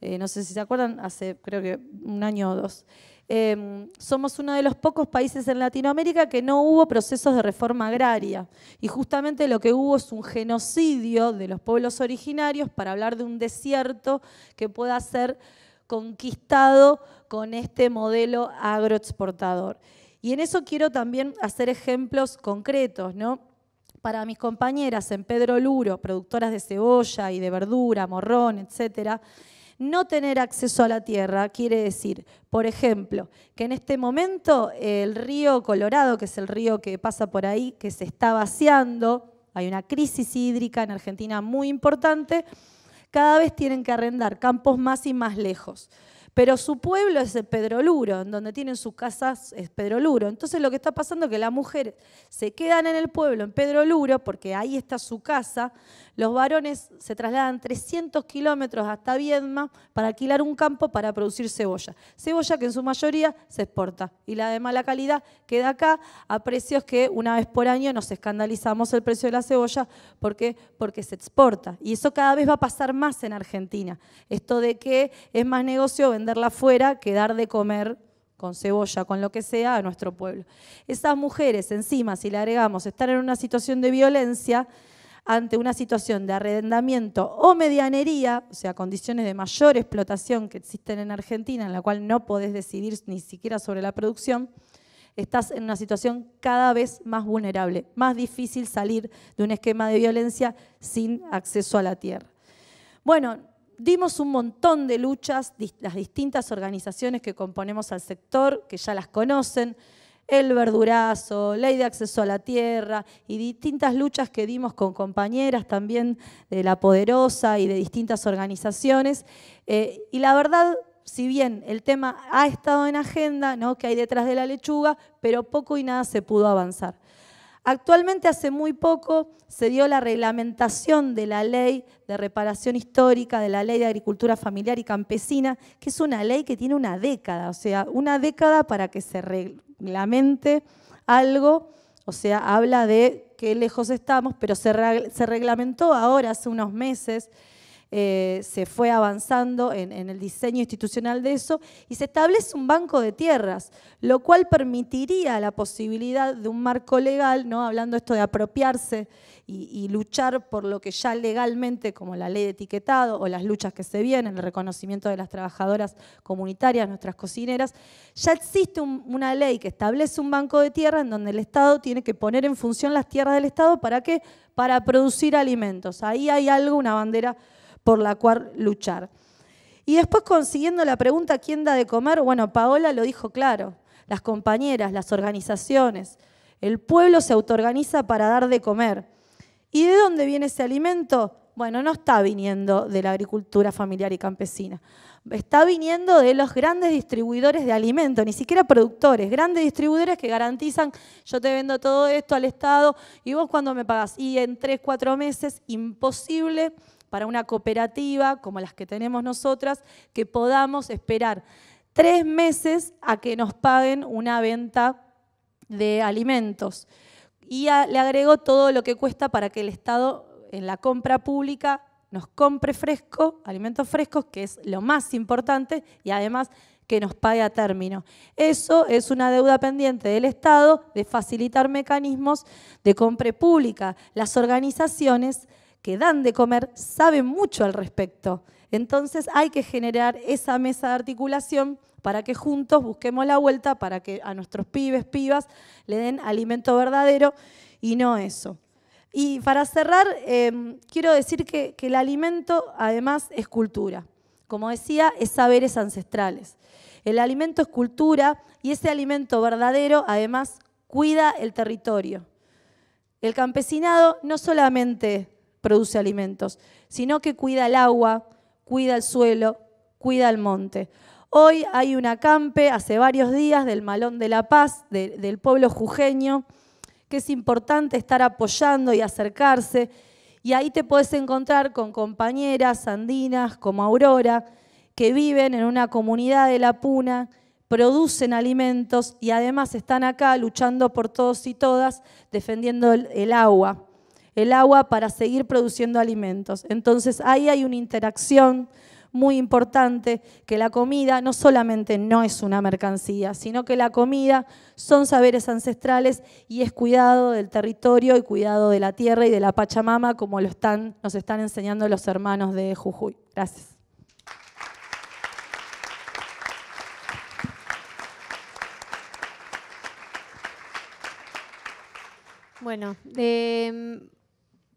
Eh, no sé si se acuerdan, hace creo que un año o dos. Em, somos uno de los pocos países en Latinoamérica que no hubo procesos de reforma agraria. Y justamente lo que hubo es un genocidio de los pueblos originarios para hablar de un desierto que pueda ser conquistado con este modelo agroexportador. Y en eso quiero también hacer ejemplos concretos, Para mis compañeras en Pedro Luro, productoras de cebolla y de verdura, morrón, etcétera, no tener acceso a la tierra quiere decir, por ejemplo, que en este momento eh, el río Colorado, que es el río que pasa por ahí, que se está vaciando, hay una crisis hídrica en Argentina muy importante, cada vez tienen que arrendar campos más y más lejos. Pero su pueblo es el Pedroluro, en donde tienen sus casas es Pedro Luro. Entonces lo que está pasando es que las mujeres se quedan en el pueblo, en Pedro Luro, porque ahí está su casa, los varones se trasladan 300 kilómetros hasta Viedma para alquilar un campo para producir cebolla. Cebolla que en su mayoría se exporta y la de mala calidad queda acá a precios que una vez por año nos escandalizamos el precio de la cebolla porque, porque se exporta. Y eso cada vez va a pasar más en Argentina. Esto de que es más negocio venderla afuera que dar de comer con cebolla, con lo que sea, a nuestro pueblo. Esas mujeres, encima, si le agregamos, están en una situación de violencia, ante una situación de arrendamiento o medianería, o sea, condiciones de mayor explotación que existen en Argentina, en la cual no podés decidir ni siquiera sobre la producción, estás en una situación cada vez más vulnerable, más difícil salir de un esquema de violencia sin acceso a la tierra. Bueno, dimos un montón de luchas, las distintas organizaciones que componemos al sector, que ya las conocen, el verdurazo, ley de acceso a la tierra y distintas luchas que dimos con compañeras también de La Poderosa y de distintas organizaciones. Eh, y la verdad, si bien el tema ha estado en agenda, ¿no? que hay detrás de la lechuga, pero poco y nada se pudo avanzar. Actualmente hace muy poco se dio la reglamentación de la ley de reparación histórica, de la ley de agricultura familiar y campesina, que es una ley que tiene una década, o sea, una década para que se reglamente algo, o sea, habla de qué lejos estamos, pero se, reglamentó ahora hace unos meses eh, se fue avanzando en, el diseño institucional de eso y se establece un banco de tierras, lo cual permitiría la posibilidad de un marco legal, ¿no? hablando esto de apropiarse y, luchar por lo que ya legalmente, como la ley de etiquetado o las luchas que se vienen, el reconocimiento de las trabajadoras comunitarias, nuestras cocineras, ya existe una ley que establece un banco de tierras en donde el Estado tiene que poner en función las tierras del Estado para qué? Para producir alimentos. Ahí hay algo, una bandera por la cual luchar. Y después consiguiendo la pregunta quién da de comer, bueno, Paola lo dijo claro, las compañeras, las organizaciones, el pueblo se autoorganiza para dar de comer. ¿Y de dónde viene ese alimento? Bueno, no está viniendo de la agricultura familiar y campesina. Está viniendo de los grandes distribuidores de alimentos, ni siquiera productores, grandes distribuidores que garantizan, yo te vendo todo esto al Estado y vos cuando me pagas. Y en tres, cuatro meses, imposible para una cooperativa como las que tenemos nosotras, que podamos esperar tres meses a que nos paguen una venta de alimentos. Y le agrego todo lo que cuesta para que el Estado en la compra pública nos compre fresco, alimentos frescos, que es lo más importante, y además que nos pague a término. Eso es una deuda pendiente del Estado de facilitar mecanismos de compra pública. Las organizaciones que dan de comer saben mucho al respecto. Entonces hay que generar esa mesa de articulación para que juntos busquemos la vuelta, para que a nuestros pibes, pibas, le den alimento verdadero y no eso. Y para cerrar, em, quiero decir que, que el alimento además es cultura. Como decía, es saberes ancestrales. El alimento es cultura y ese alimento verdadero además cuida el territorio. El campesinado no solamente produce alimentos, sino que cuida el agua, cuida el suelo, cuida el monte. Hoy hay un acampe, hace varios días, del Malón de la Paz, del pueblo jujeño, que es importante estar apoyando y acercarse. Y ahí te puedes encontrar con compañeras andinas como Aurora, que viven en una comunidad de La Puna, producen alimentos y además están acá luchando por todos y todas, defendiendo el agua el agua para seguir produciendo alimentos. Entonces ahí hay una interacción muy importante, que la comida no solamente no es una mercancía, sino que la comida son saberes ancestrales y es cuidado del territorio y cuidado de la tierra y de la Pachamama, como lo están, nos están enseñando los hermanos de Jujuy. Gracias. Bueno, em,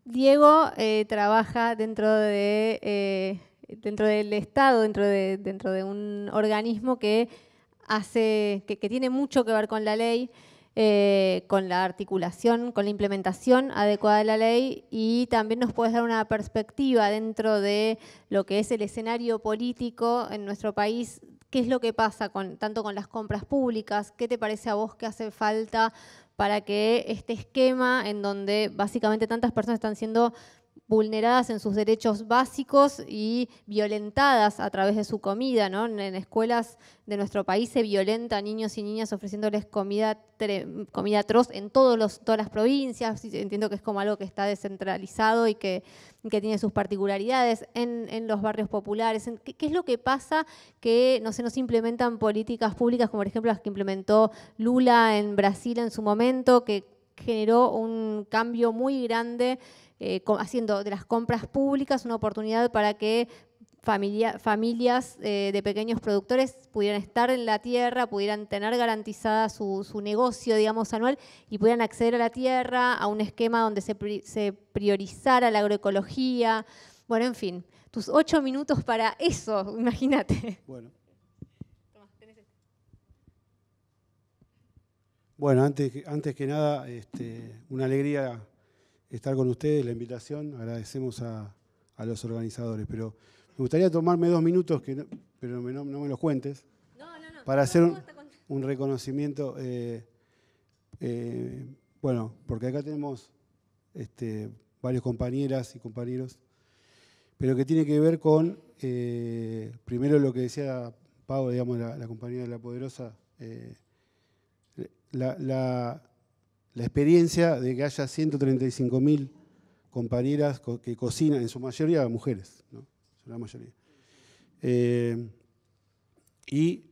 Diego eh, trabaja dentro de eh, dentro del Estado, dentro de, dentro de un organismo que hace, que, tiene mucho que ver con la ley, eh, con la articulación, con la implementación adecuada de la ley y también nos puedes dar una perspectiva dentro de lo que es el escenario político en nuestro país, qué es lo que pasa con, tanto con las compras públicas, qué te parece a vos que hace falta para que este esquema en donde básicamente tantas personas están siendo vulneradas en sus derechos básicos y violentadas a través de su comida. ¿no? En, escuelas de nuestro país se violenta a niños y niñas ofreciéndoles comida, comida atroz en todos los, todas las provincias. Entiendo que es como algo que está descentralizado y que, tiene sus particularidades en, los barrios populares. ¿Qué, es lo que pasa que no se nos implementan políticas públicas como por ejemplo las que implementó Lula en Brasil en su momento, que generó un cambio muy grande eh, haciendo de las compras públicas una oportunidad para que familias eh, de pequeños productores pudieran estar en la tierra, pudieran tener garantizada su, negocio, digamos, anual y pudieran acceder a la tierra, a un esquema donde se, priorizara la agroecología. Bueno, en fin, tus ocho minutos para eso, [laughs] imagínate. Bueno. antes, antes que nada, este, una alegría estar con ustedes, la invitación, agradecemos a, los organizadores, pero me gustaría tomarme dos minutos, que pero no, me los cuentes, para hacer un, reconocimiento. Eh, eh, bueno, porque acá tenemos este, varios compañeras y compañeros, pero que tiene que ver con, eh, primero lo que decía Pau, digamos, la, la compañera de La Poderosa, la, la la experiencia de que haya 135.000 compañeras que cocinan, en su mayoría mujeres, ¿no? la mayoría. Eh, y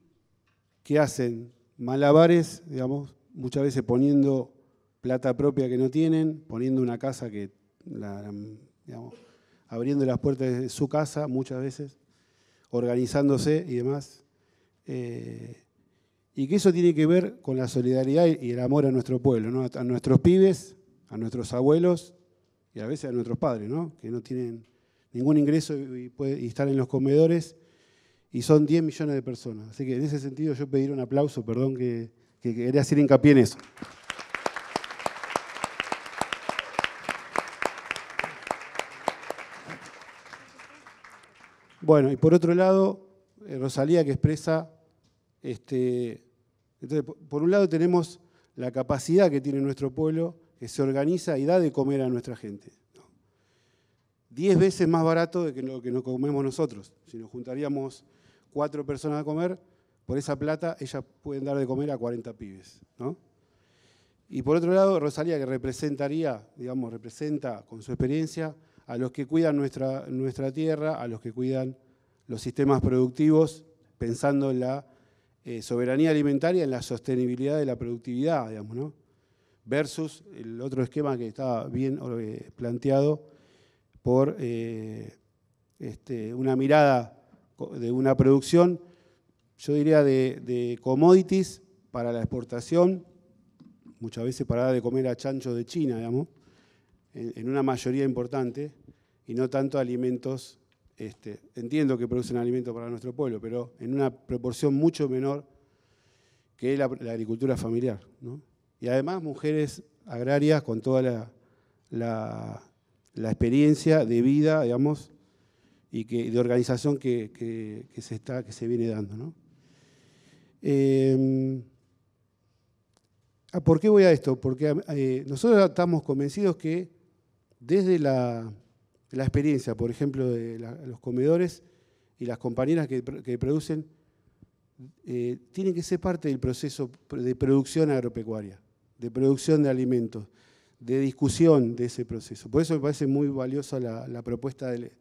que hacen malabares, digamos, muchas veces poniendo plata propia que no tienen, poniendo una casa que, abriendo las puertas de su casa muchas veces, organizándose y demás. Eh, y que eso tiene que ver con la solidaridad y el amor a nuestro pueblo, a nuestros pibes, a nuestros abuelos y a veces a nuestros padres, ¿no? que no tienen ningún ingreso y, puede, están en los comedores y son 10 millones de personas. Así que en ese sentido yo pedir un aplauso, perdón que, quería hacer hincapié en eso. Bueno, y por otro lado, eh, Rosalía que expresa este, entonces, por un lado tenemos la capacidad que tiene nuestro pueblo, que se organiza y da de comer a nuestra gente. Diez veces más barato de que lo que nos comemos nosotros. Si nos juntaríamos cuatro personas a comer, por esa plata ellas pueden dar de comer a 40 pibes. Y por otro lado, Rosalía, que representaría, digamos, representa con su experiencia a los que cuidan nuestra, nuestra tierra, a los que cuidan los sistemas productivos, pensando en la eh, soberanía alimentaria en la sostenibilidad de la productividad, digamos, ¿no? versus el otro esquema que estaba bien eh, planteado por eh, este, una mirada de una producción, yo diría, de, commodities para la exportación, muchas veces para de comer a chanchos de China, digamos, en, en una mayoría importante, y no tanto alimentos este, entiendo que producen alimento para nuestro pueblo, pero en una proporción mucho menor que la, agricultura familiar. Y además mujeres agrarias con toda la, experiencia de vida, digamos, y que, de organización que, se está, que se viene dando. Em, ah, ¿Por qué voy a esto? Porque eh, nosotros estamos convencidos que desde la la experiencia, por ejemplo, de los comedores y las compañeras que, producen, eh, tienen que ser parte del proceso de producción agropecuaria, de producción de alimentos, de discusión de ese proceso. Por eso me parece muy valiosa la, propuesta del,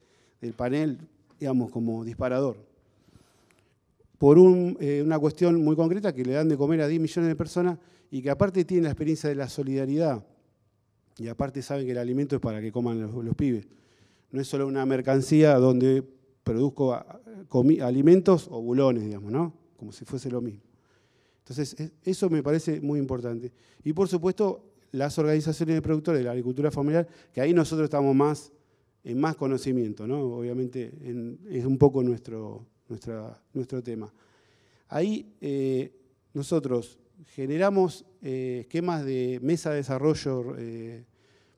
panel, digamos, como disparador. Por eh, una cuestión muy concreta que le dan de comer a 10 millones de personas y que aparte tienen la experiencia de la solidaridad y aparte saben que el alimento es para que coman los pibes. No es solo una mercancía donde produzco ah, alimentos o bulones, digamos, ¿no? Como si fuese lo mismo. Entonces, eso me parece muy importante. Y por supuesto, las organizaciones de productores de la agricultura familiar, que ahí nosotros estamos más en más conocimiento, ¿no? Obviamente es un poco nuestro, nuestra, nuestro tema. Ahí eh, nosotros generamos eh, esquemas de mesa de desarrollo eh,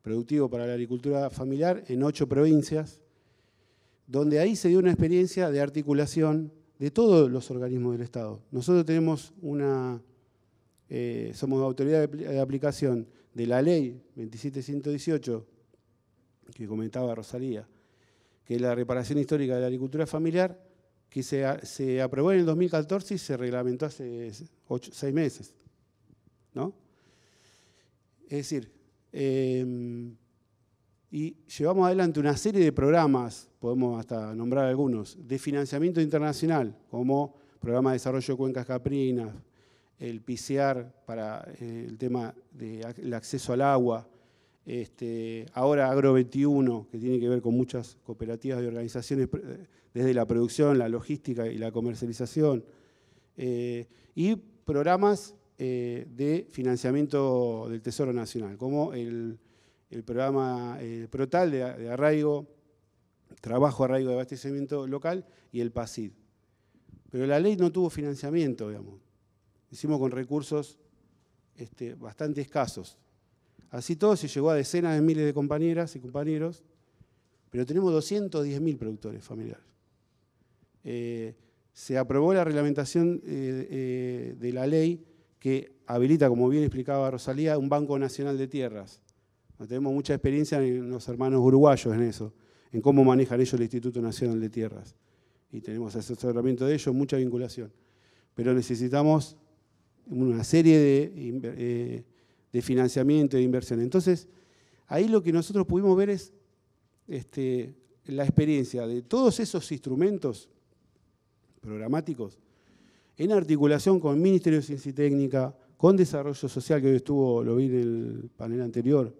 productivo para la agricultura familiar en ocho provincias, donde ahí se dio una experiencia de articulación de todos los organismos del Estado. Nosotros tenemos una, eh, somos autoridad de, aplicación de la ley 27118, que comentaba Rosalía, que es la reparación histórica de la agricultura familiar, que se, aprobó en el 2014 y se reglamentó hace ocho, seis meses. ¿no? Es decir, Em, y llevamos adelante una serie de programas, podemos hasta nombrar algunos, de financiamiento internacional, como programa de desarrollo de cuencas caprinas, el PICEAR para eh, el tema del acceso al agua, este, ahora Agro 21, que tiene que ver con muchas cooperativas y organizaciones eh, desde la producción, la logística y la comercialización, eh, y programas eh, de financiamiento del Tesoro Nacional, como el, programa PROTAL de, arraigo, trabajo arraigo de abastecimiento local y el PASID. Pero la ley no tuvo financiamiento, digamos. Hicimos con recursos este, bastante escasos. Así todo se llegó a decenas de miles de compañeras y compañeros, pero tenemos 210.000 productores familiares. Eh, se aprobó la reglamentación eh, de la ley que habilita, como bien explicaba Rosalía, un Banco Nacional de Tierras. Tenemos mucha experiencia en los hermanos uruguayos en eso, en cómo manejan ellos el Instituto Nacional de Tierras. Y tenemos asesoramiento de ellos, mucha vinculación. Pero necesitamos una serie de, eh, financiamiento e inversión. Entonces, ahí lo que nosotros pudimos ver es este, la experiencia de todos esos instrumentos programáticos en articulación con el Ministerio de Ciencia y Técnica, con Desarrollo Social, que hoy estuvo, lo vi en el panel anterior,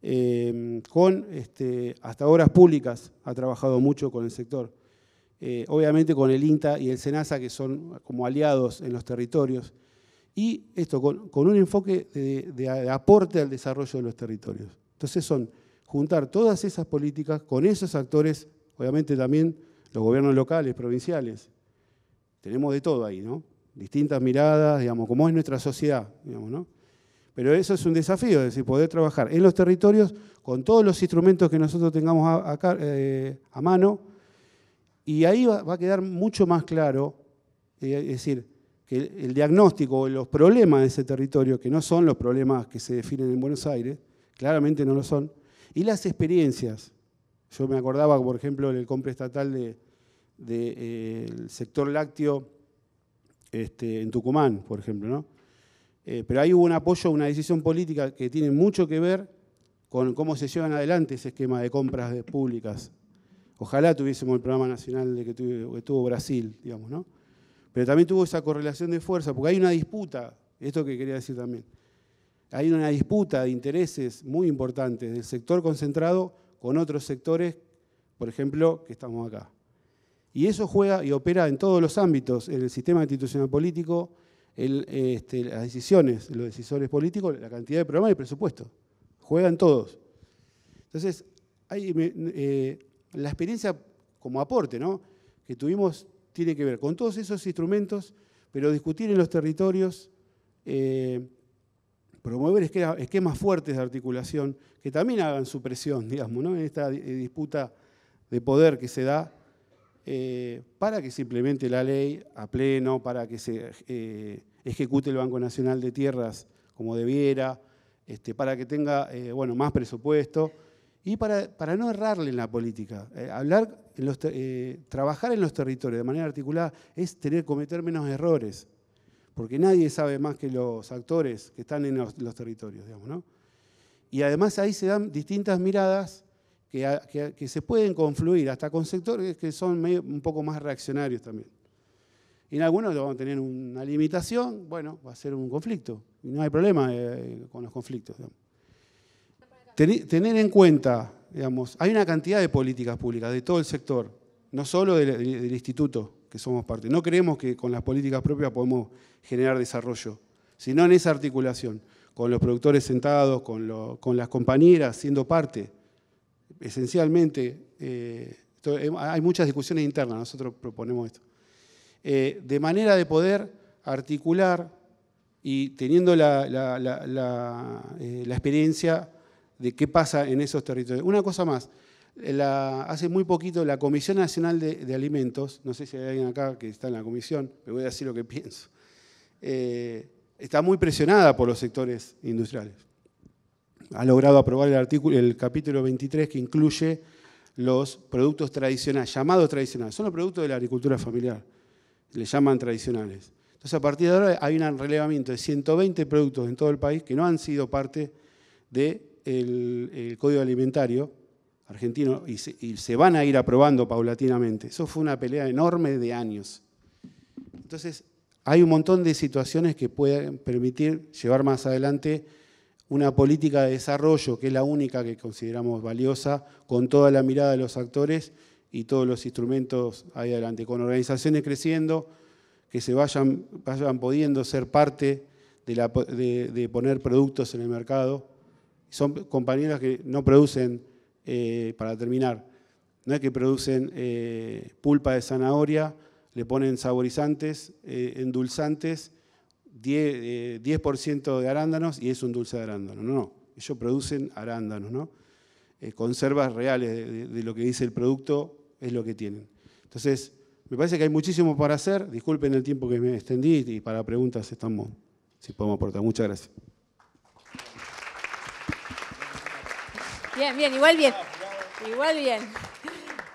eh, con este, hasta obras públicas, ha trabajado mucho con el sector. Eh, obviamente con el INTA y el SENASA, que son como aliados en los territorios. Y esto, con, un enfoque de aporte al desarrollo de los territorios. Entonces son juntar todas esas políticas con esos actores, obviamente también los gobiernos locales, provinciales, tenemos de todo ahí, ¿no? Distintas miradas, digamos, como es nuestra sociedad, digamos, ¿no? Pero eso es un desafío, es decir, poder trabajar en los territorios con todos los instrumentos que nosotros tengamos a, eh, mano y ahí va, a quedar mucho más claro, eh, es decir, que el, diagnóstico o los problemas de ese territorio, que no son los problemas que se definen en Buenos Aires, claramente no lo son, y las experiencias. Yo me acordaba, por ejemplo, en el compre estatal de, del eh, sector lácteo este, en Tucumán, por ejemplo. ¿no? Eh, pero ahí hubo un apoyo, una decisión política que tiene mucho que ver con cómo se llevan adelante ese esquema de compras públicas. Ojalá tuviésemos el programa nacional de que, tuvo, que tuvo Brasil, digamos, ¿no? Pero también tuvo esa correlación de fuerza, porque hay una disputa, esto que quería decir también, hay una disputa de intereses muy importantes del sector concentrado con otros sectores, por ejemplo, que estamos acá. Y eso juega y opera en todos los ámbitos, en el sistema institucional político, este, las decisiones, los decisores políticos, la cantidad de programas y presupuesto. Juegan todos. Entonces, eh, la experiencia como aporte ¿no? que tuvimos tiene que ver con todos esos instrumentos, pero discutir en los territorios, eh, promover esquemas fuertes de articulación que también hagan su presión, [laughs] digamos, ¿no? en esta eh, disputa de poder que se da eh, para que se implemente la ley a pleno, para que se eh, ejecute el Banco Nacional de Tierras como debiera, este, para que tenga eh, bueno, más presupuesto y para, no errarle en la política. hablar trabajar en los territorios de manera articulada es tener cometer menos errores, porque nadie sabe más que los actores que están en los, los territorios, digamos, ¿no? Y además ahí se dan distintas miradas que, se pueden confluir hasta con sectores que son un poco más reaccionarios también. Y en algunos vamos a tener una limitación, bueno, va a ser un conflicto. Y no hay problema eh, con los conflictos. tener en cuenta, digamos, hay una cantidad de políticas públicas de todo el sector, no solo del, instituto que somos parte. No creemos que con las políticas propias podemos generar desarrollo, sino en esa articulación, con los productores sentados, con las compañeras siendo parte esencialmente, eh, eh, hay muchas discusiones internas, nosotros proponemos esto, eh, de manera de poder articular y teniendo la, experiencia de qué pasa en esos territorios. Una cosa más, hace muy poquito la Comisión Nacional de, Alimentos, no sé si hay alguien acá que está en la comisión, me voy a decir lo que pienso, está muy presionada por los sectores industriales ha logrado aprobar el, artículo, el capítulo 23 que incluye los productos tradicionales, llamados tradicionales. Son los productos de la agricultura familiar, le llaman tradicionales. Entonces, a partir de ahora hay un relevamiento de 120 productos en todo el país que no han sido parte del Código Alimentario argentino y se van a ir aprobando paulatinamente. Eso fue una pelea enorme de años. Entonces, hay un montón de situaciones que pueden permitir llevar más adelante una política de desarrollo, que es la única que consideramos valiosa, con toda la mirada de los actores y todos los instrumentos ahí adelante, con organizaciones creciendo, que se vayan, vayan pudiendo ser parte de, la, poner productos en el mercado. Son compañeras que no producen, eh, para terminar, no es que producen eh, pulpa de zanahoria, le ponen saborizantes, eh, endulzantes 10%, 10 eh, de arándanos y es un dulce de arándano. No, no, ellos producen arándanos, ¿no? Eh, conservas reales de, lo que dice el producto es lo que tienen. Entonces, me parece que hay muchísimo para hacer. Disculpen el tiempo que me extendí y para preguntas estamos, si podemos aportar. Muchas gracias. Bien, bien, igual bien. Igual bien.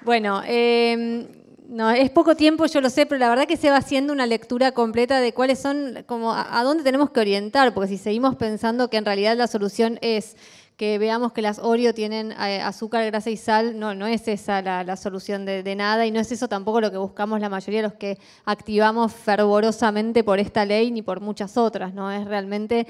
Bueno, eh, no, es poco tiempo, yo lo sé, pero la verdad que se va haciendo una lectura completa de cuáles son, como a, a dónde tenemos que orientar, porque si seguimos pensando que en realidad la solución es que veamos que las Oreo tienen eh, azúcar, grasa y sal, no, no es esa la, solución de, nada y no es eso tampoco lo que buscamos la mayoría de los que activamos fervorosamente por esta ley ni por muchas otras, ¿no? Es realmente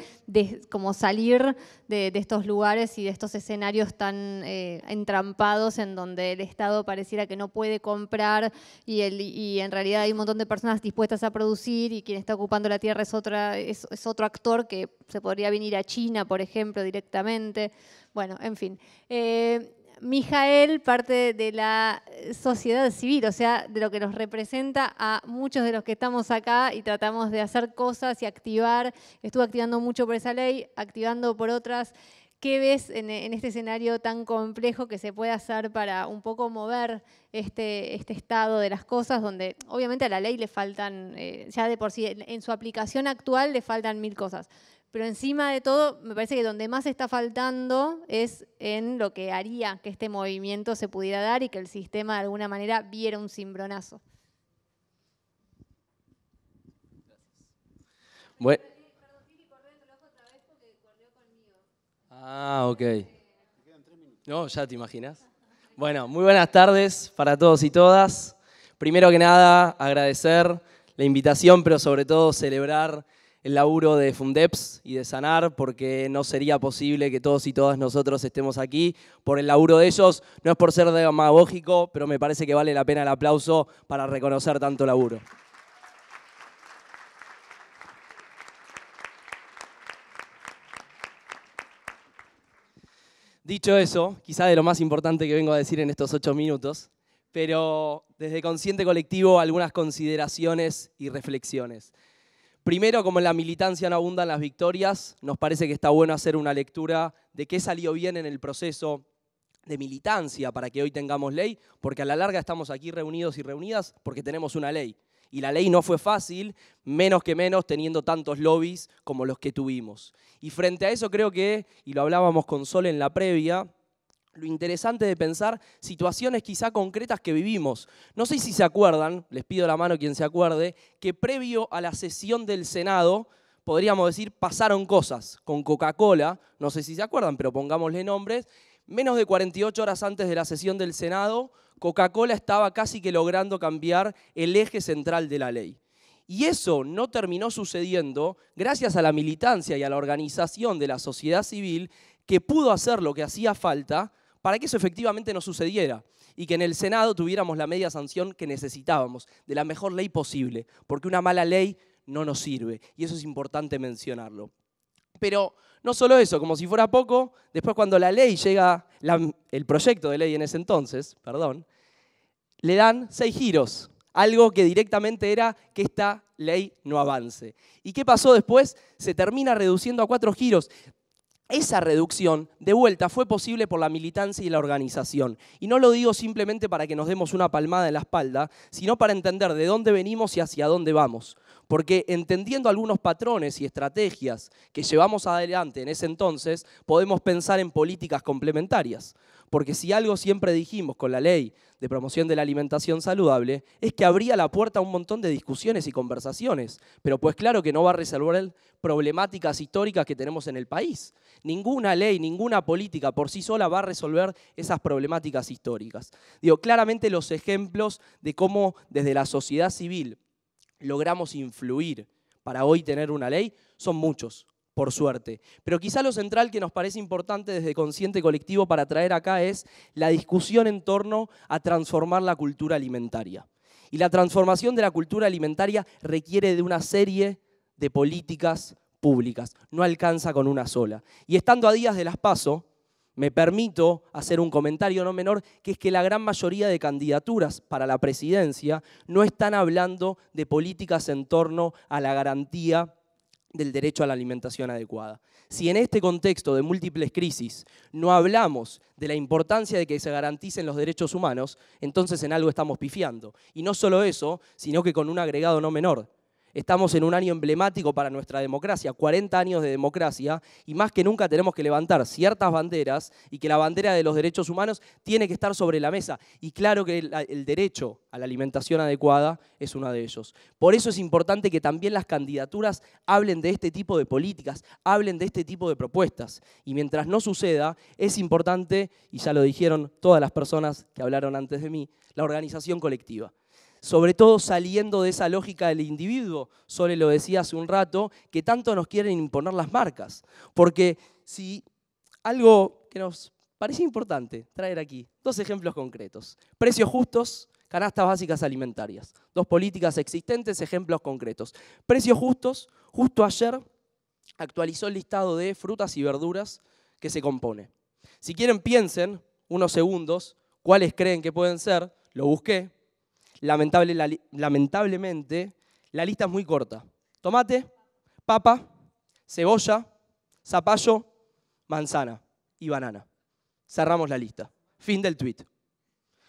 como salir de, estos lugares y de estos escenarios tan eh, entrampados en donde el Estado pareciera que no puede comprar y, y en realidad hay un montón de personas dispuestas a producir y quien está ocupando la tierra es, otra, es, es otro actor que se podría venir a China, por ejemplo, directamente. Bueno, en fin. Eh, Mijael parte de la eh, sociedad civil, o sea, de lo que nos representa a muchos de los que estamos acá y tratamos de hacer cosas y activar. Estuve activando mucho por esa ley, activando por otras. ¿Qué ves en, este escenario tan complejo que se puede hacer para un poco mover este, este estado de las cosas, donde obviamente a la ley le faltan, eh, ya de por sí, en su aplicación actual le faltan mil cosas, pero encima de todo, me parece que donde más está faltando es en lo que haría que este movimiento se pudiera dar y que el sistema de alguna manera viera un cimbronazo. Bueno. Ah, ok. No, ya te imaginas. Bueno, muy buenas tardes para todos y todas. Primero que nada, agradecer la invitación, pero sobre todo celebrar el laburo de Fundeps y de Sanar, porque no sería posible que todos y todas nosotros estemos aquí por el laburo de ellos. No es por ser demagógico, pero me parece que vale la pena el aplauso para reconocer tanto laburo. Dicho eso, quizá de lo más importante que vengo a decir en estos ocho minutos, pero desde Consciente Colectivo algunas consideraciones y reflexiones. Primero, como en la militancia no abundan las victorias, nos parece que está bueno hacer una lectura de qué salió bien en el proceso de militancia para que hoy tengamos ley, porque a la larga estamos aquí reunidos y reunidas porque tenemos una ley. Y la ley no fue fácil, menos que menos teniendo tantos lobbies como los que tuvimos. Y frente a eso creo que, y lo hablábamos con Sol en la previa, lo interesante de pensar situaciones quizá concretas que vivimos. No sé si se acuerdan, les pido la mano quien se acuerde, que previo a la sesión del Senado, podríamos decir, pasaron cosas con Coca-Cola, no sé si se acuerdan, pero pongámosle nombres, menos de 48 horas antes de la sesión del Senado, Coca-Cola estaba casi que logrando cambiar el eje central de la ley. Y eso no terminó sucediendo gracias a la militancia y a la organización de la sociedad civil que pudo hacer lo que hacía falta para que eso efectivamente no sucediera y que en el Senado tuviéramos la media sanción que necesitábamos, de la mejor ley posible, porque una mala ley no nos sirve y eso es importante mencionarlo. Pero no solo eso, como si fuera poco, después cuando la ley llega, el proyecto de ley en ese entonces, perdón, le dan seis giros, algo que directamente era que esta ley no avance. ¿Y qué pasó después? Se termina reduciendo a cuatro giros. Esa reducción, de vuelta, fue posible por la militancia y la organización. Y no lo digo simplemente para que nos demos una palmada en la espalda, sino para entender de dónde venimos y hacia dónde vamos. Porque entendiendo algunos patrones y estrategias que llevamos adelante en ese entonces, podemos pensar en políticas complementarias. Porque si algo siempre dijimos con la ley de promoción de la alimentación saludable, es que abría la puerta a un montón de discusiones y conversaciones. Pero pues claro que no va a resolver problemáticas históricas que tenemos en el país. Ninguna ley, ninguna política por sí sola va a resolver esas problemáticas históricas. Digo, claramente los ejemplos de cómo desde la sociedad civil logramos influir para hoy tener una ley son muchos, por suerte. Pero quizá lo central que nos parece importante desde Consciente Colectivo para traer acá es la discusión en torno a transformar la cultura alimentaria. Y la transformación de la cultura alimentaria requiere de una serie de políticas públicas, no alcanza con una sola. Y estando a días de las paso, me permito hacer un comentario no menor, que es que la gran mayoría de candidaturas para la presidencia no están hablando de políticas en torno a la garantía del derecho a la alimentación adecuada. Si en este contexto de múltiples crisis no hablamos de la importancia de que se garanticen los derechos humanos, entonces en algo estamos pifiando. Y no solo eso, sino que con un agregado no menor. Estamos en un año emblemático para nuestra democracia, 40 años de democracia, y más que nunca tenemos que levantar ciertas banderas y que la bandera de los derechos humanos tiene que estar sobre la mesa. Y claro que el, derecho a la alimentación adecuada es uno de ellos. Por eso es importante que también las candidaturas hablen de este tipo de políticas, hablen de este tipo de propuestas. Y mientras no suceda, es importante, y ya lo dijeron todas las personas que hablaron antes de mí, la organización colectiva sobre todo saliendo de esa lógica del individuo, Sole lo decía hace un rato, que tanto nos quieren imponer las marcas. Porque si algo que nos parece importante traer aquí, dos ejemplos concretos. Precios justos, canastas básicas alimentarias. Dos políticas existentes, ejemplos concretos. Precios justos, justo ayer actualizó el listado de frutas y verduras que se compone. Si quieren, piensen unos segundos cuáles creen que pueden ser, lo busqué, lamentablemente, la lista es muy corta. Tomate, papa, cebolla, zapallo, manzana y banana. Cerramos la lista. Fin del tweet.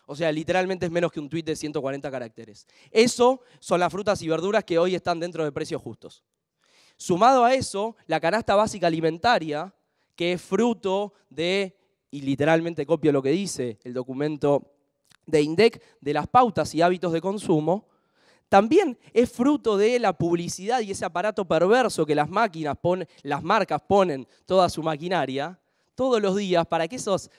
O sea, literalmente es menos que un tweet de 140 caracteres. Eso son las frutas y verduras que hoy están dentro de precios justos. Sumado a eso, la canasta básica alimentaria, que es fruto de, y literalmente copio lo que dice el documento de INDEC de las pautas y hábitos de consumo, también es fruto de la publicidad y ese aparato perverso que las máquinas las marcas ponen toda su maquinaria todos los días para que esos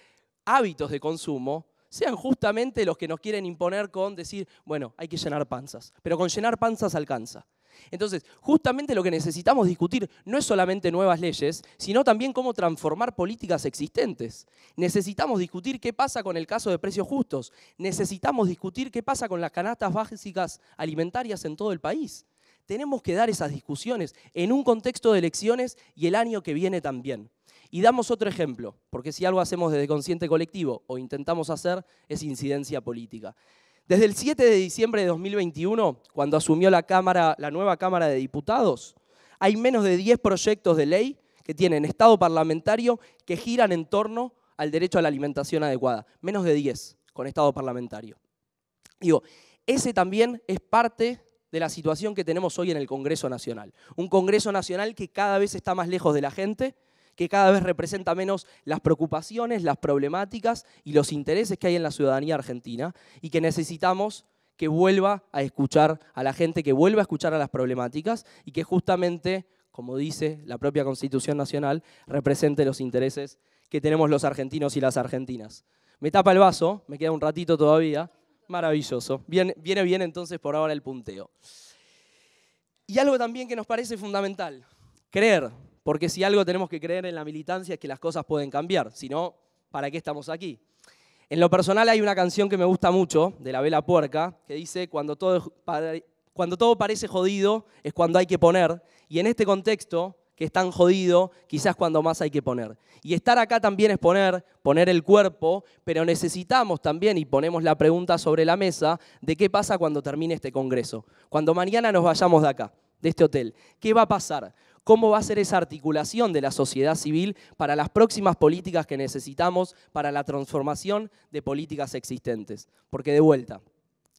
hábitos de consumo sean justamente los que nos quieren imponer con decir, bueno, hay que llenar panzas, pero con llenar panzas alcanza. Entonces, justamente lo que necesitamos discutir no es solamente nuevas leyes, sino también cómo transformar políticas existentes. Necesitamos discutir qué pasa con el caso de precios justos. Necesitamos discutir qué pasa con las canastas básicas alimentarias en todo el país. Tenemos que dar esas discusiones en un contexto de elecciones y el año que viene también. Y damos otro ejemplo, porque si algo hacemos desde consciente colectivo o intentamos hacer, es incidencia política. Desde el 7 de diciembre de 2021, cuando asumió la, nueva Cámara de Diputados, hay menos de 10 proyectos de ley que tienen estado parlamentario que giran en torno al derecho a la alimentación adecuada. Menos de 10 con estado parlamentario. Digo, ese también es parte de la situación que tenemos hoy en el Congreso Nacional. Un Congreso Nacional que cada vez está más lejos de la gente que cada vez representa menos las preocupaciones, las problemáticas y los intereses que hay en la ciudadanía argentina y que necesitamos que vuelva a escuchar a la gente, que vuelva a escuchar a las problemáticas y que justamente, como dice la propia Constitución Nacional, represente los intereses que tenemos los argentinos y las argentinas. Me tapa el vaso, me queda un ratito todavía. Maravilloso. Viene, viene bien entonces por ahora el punteo. Y algo también que nos parece fundamental, creer porque si algo tenemos que creer en la militancia es que las cosas pueden cambiar, si no, ¿para qué estamos aquí? En lo personal hay una canción que me gusta mucho, de la Vela Puerca, que dice, cuando todo, cuando todo parece jodido es cuando hay que poner, y en este contexto que es tan jodido, quizás cuando más hay que poner. Y estar acá también es poner, poner el cuerpo, pero necesitamos también, y ponemos la pregunta sobre la mesa, de qué pasa cuando termine este Congreso, cuando mañana nos vayamos de acá, de este hotel. ¿Qué va a pasar? cómo va a ser esa articulación de la sociedad civil para las próximas políticas que necesitamos para la transformación de políticas existentes. Porque de vuelta,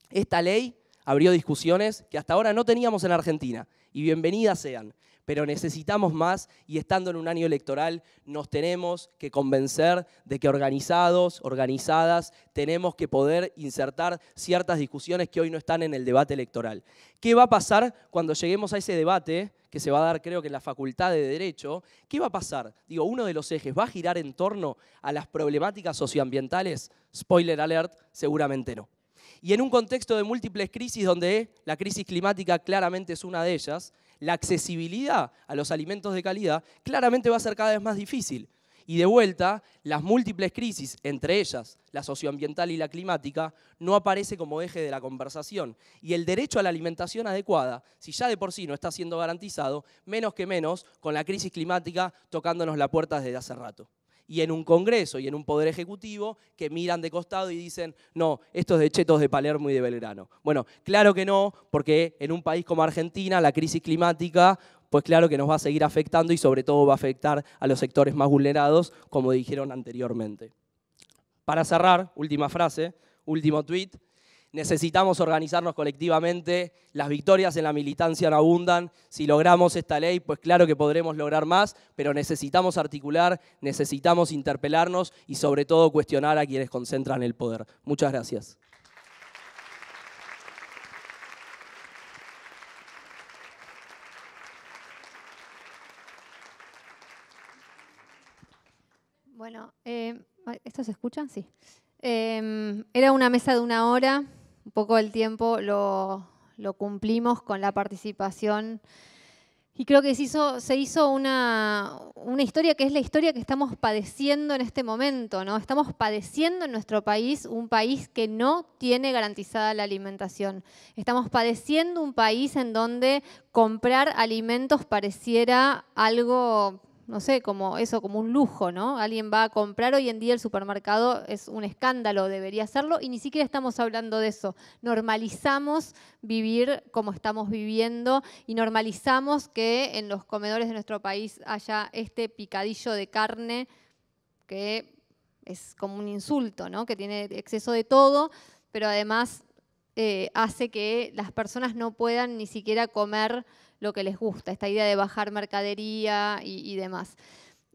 esta ley abrió discusiones que hasta ahora no teníamos en Argentina y bienvenidas sean pero necesitamos más y estando en un año electoral nos tenemos que convencer de que organizados, organizadas, tenemos que poder insertar ciertas discusiones que hoy no están en el debate electoral. ¿Qué va a pasar cuando lleguemos a ese debate? que se va a dar creo que en la Facultad de Derecho, ¿qué va a pasar? Digo, uno de los ejes va a girar en torno a las problemáticas socioambientales. Spoiler alert, seguramente no. Y en un contexto de múltiples crisis, donde la crisis climática claramente es una de ellas, la accesibilidad a los alimentos de calidad claramente va a ser cada vez más difícil. Y de vuelta, las múltiples crisis, entre ellas la socioambiental y la climática, no aparece como eje de la conversación. Y el derecho a la alimentación adecuada, si ya de por sí no está siendo garantizado, menos que menos con la crisis climática tocándonos la puerta desde hace rato y en un Congreso y en un Poder Ejecutivo que miran de costado y dicen, no, esto es de chetos de Palermo y de Belgrano. Bueno, claro que no, porque en un país como Argentina la crisis climática pues claro que nos va a seguir afectando y sobre todo va a afectar a los sectores más vulnerados, como dijeron anteriormente. Para cerrar, última frase, último tweet. Necesitamos organizarnos colectivamente, las victorias en la militancia no abundan, si logramos esta ley, pues claro que podremos lograr más, pero necesitamos articular, necesitamos interpelarnos y sobre todo cuestionar a quienes concentran el poder. Muchas gracias. Bueno, eh, Sí. Em, era una mesa de una hora un poco el tiempo lo, cumplimos con la participación. Y creo que se hizo, se hizo una, una, historia que es la historia que estamos padeciendo en este momento, ¿no? Estamos padeciendo en nuestro país un país que no tiene garantizada la alimentación. Estamos padeciendo un país en donde comprar alimentos pareciera algo no sé, como eso, como un lujo, ¿no? Alguien va a comprar hoy en día el supermercado, es un escándalo, debería hacerlo, y ni siquiera estamos hablando de eso. Normalizamos vivir como estamos viviendo y normalizamos que en los comedores de nuestro país haya este picadillo de carne que es como un insulto, ¿no? Que tiene exceso de todo, pero además eh, hace que las personas no puedan ni siquiera comer lo que les gusta, esta idea de bajar mercadería y, demás.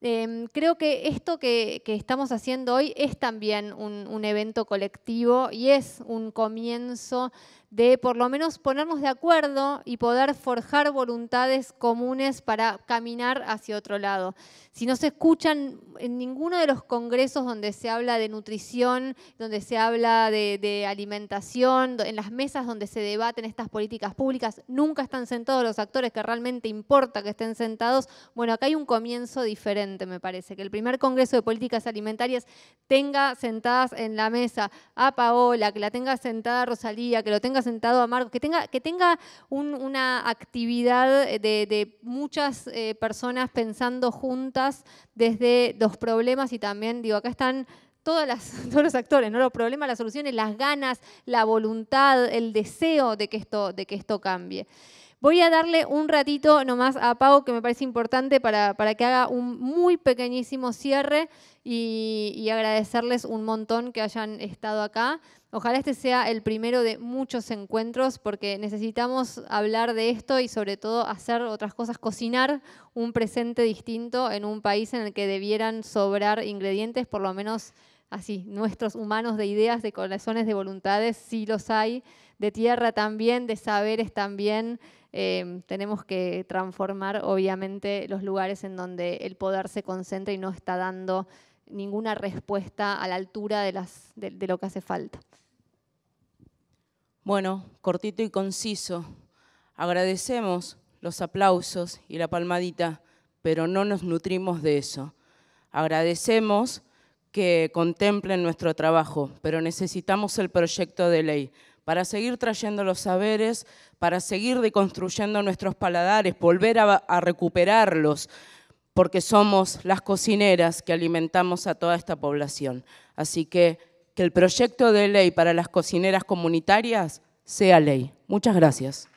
Em, creo que esto que, estamos haciendo hoy es también un, evento colectivo y es un comienzo de por lo menos ponernos de acuerdo y poder forjar voluntades comunes para caminar hacia otro lado. Si no se escuchan en ninguno de los congresos donde se habla de nutrición, donde se habla de, alimentación, en las mesas donde se debaten estas políticas públicas, nunca están sentados los actores que realmente importa que estén sentados. Bueno, acá hay un comienzo diferente, me parece, que el primer congreso de políticas alimentarias tenga sentadas en la mesa a Paola, que la tenga sentada Rosalía, que lo tenga sentado a Marcos, que tenga, que tenga una actividad de, muchas eh, personas pensando juntas desde los problemas y también, digo, acá están [laughs] todos los actores, ¿no? Los problemas, las soluciones, las ganas, la voluntad, el deseo de que esto, de que esto cambie. Voy a darle un ratito nomás a Pau, que me parece importante para, para que haga un muy pequeñísimo cierre y agradecerles un montón que hayan estado acá. Ojalá este sea el primero de muchos encuentros porque necesitamos hablar de esto y sobre todo hacer otras cosas, cocinar un presente distinto en un país en el que debieran sobrar ingredientes, por lo menos así, nuestros humanos de ideas, de corazones, de voluntades, sí los hay, de tierra también, de saberes también. Eh, tenemos que transformar, obviamente, los lugares en donde el poder se concentra y no está dando ninguna respuesta a la altura de lo que hace falta. Bueno, cortito y conciso. Agradecemos los aplausos y la palmadita, pero no nos nutrimos de eso. Agradecemos que contemplen nuestro trabajo, pero necesitamos el proyecto de ley para seguir trayendo los saberes, para seguir deconstruyendo nuestros paladares, volver a, recuperarlos, porque somos las cocineras que alimentamos a toda esta población. Así que que el proyecto de ley para las cocineras comunitarias sea ley. Muchas gracias.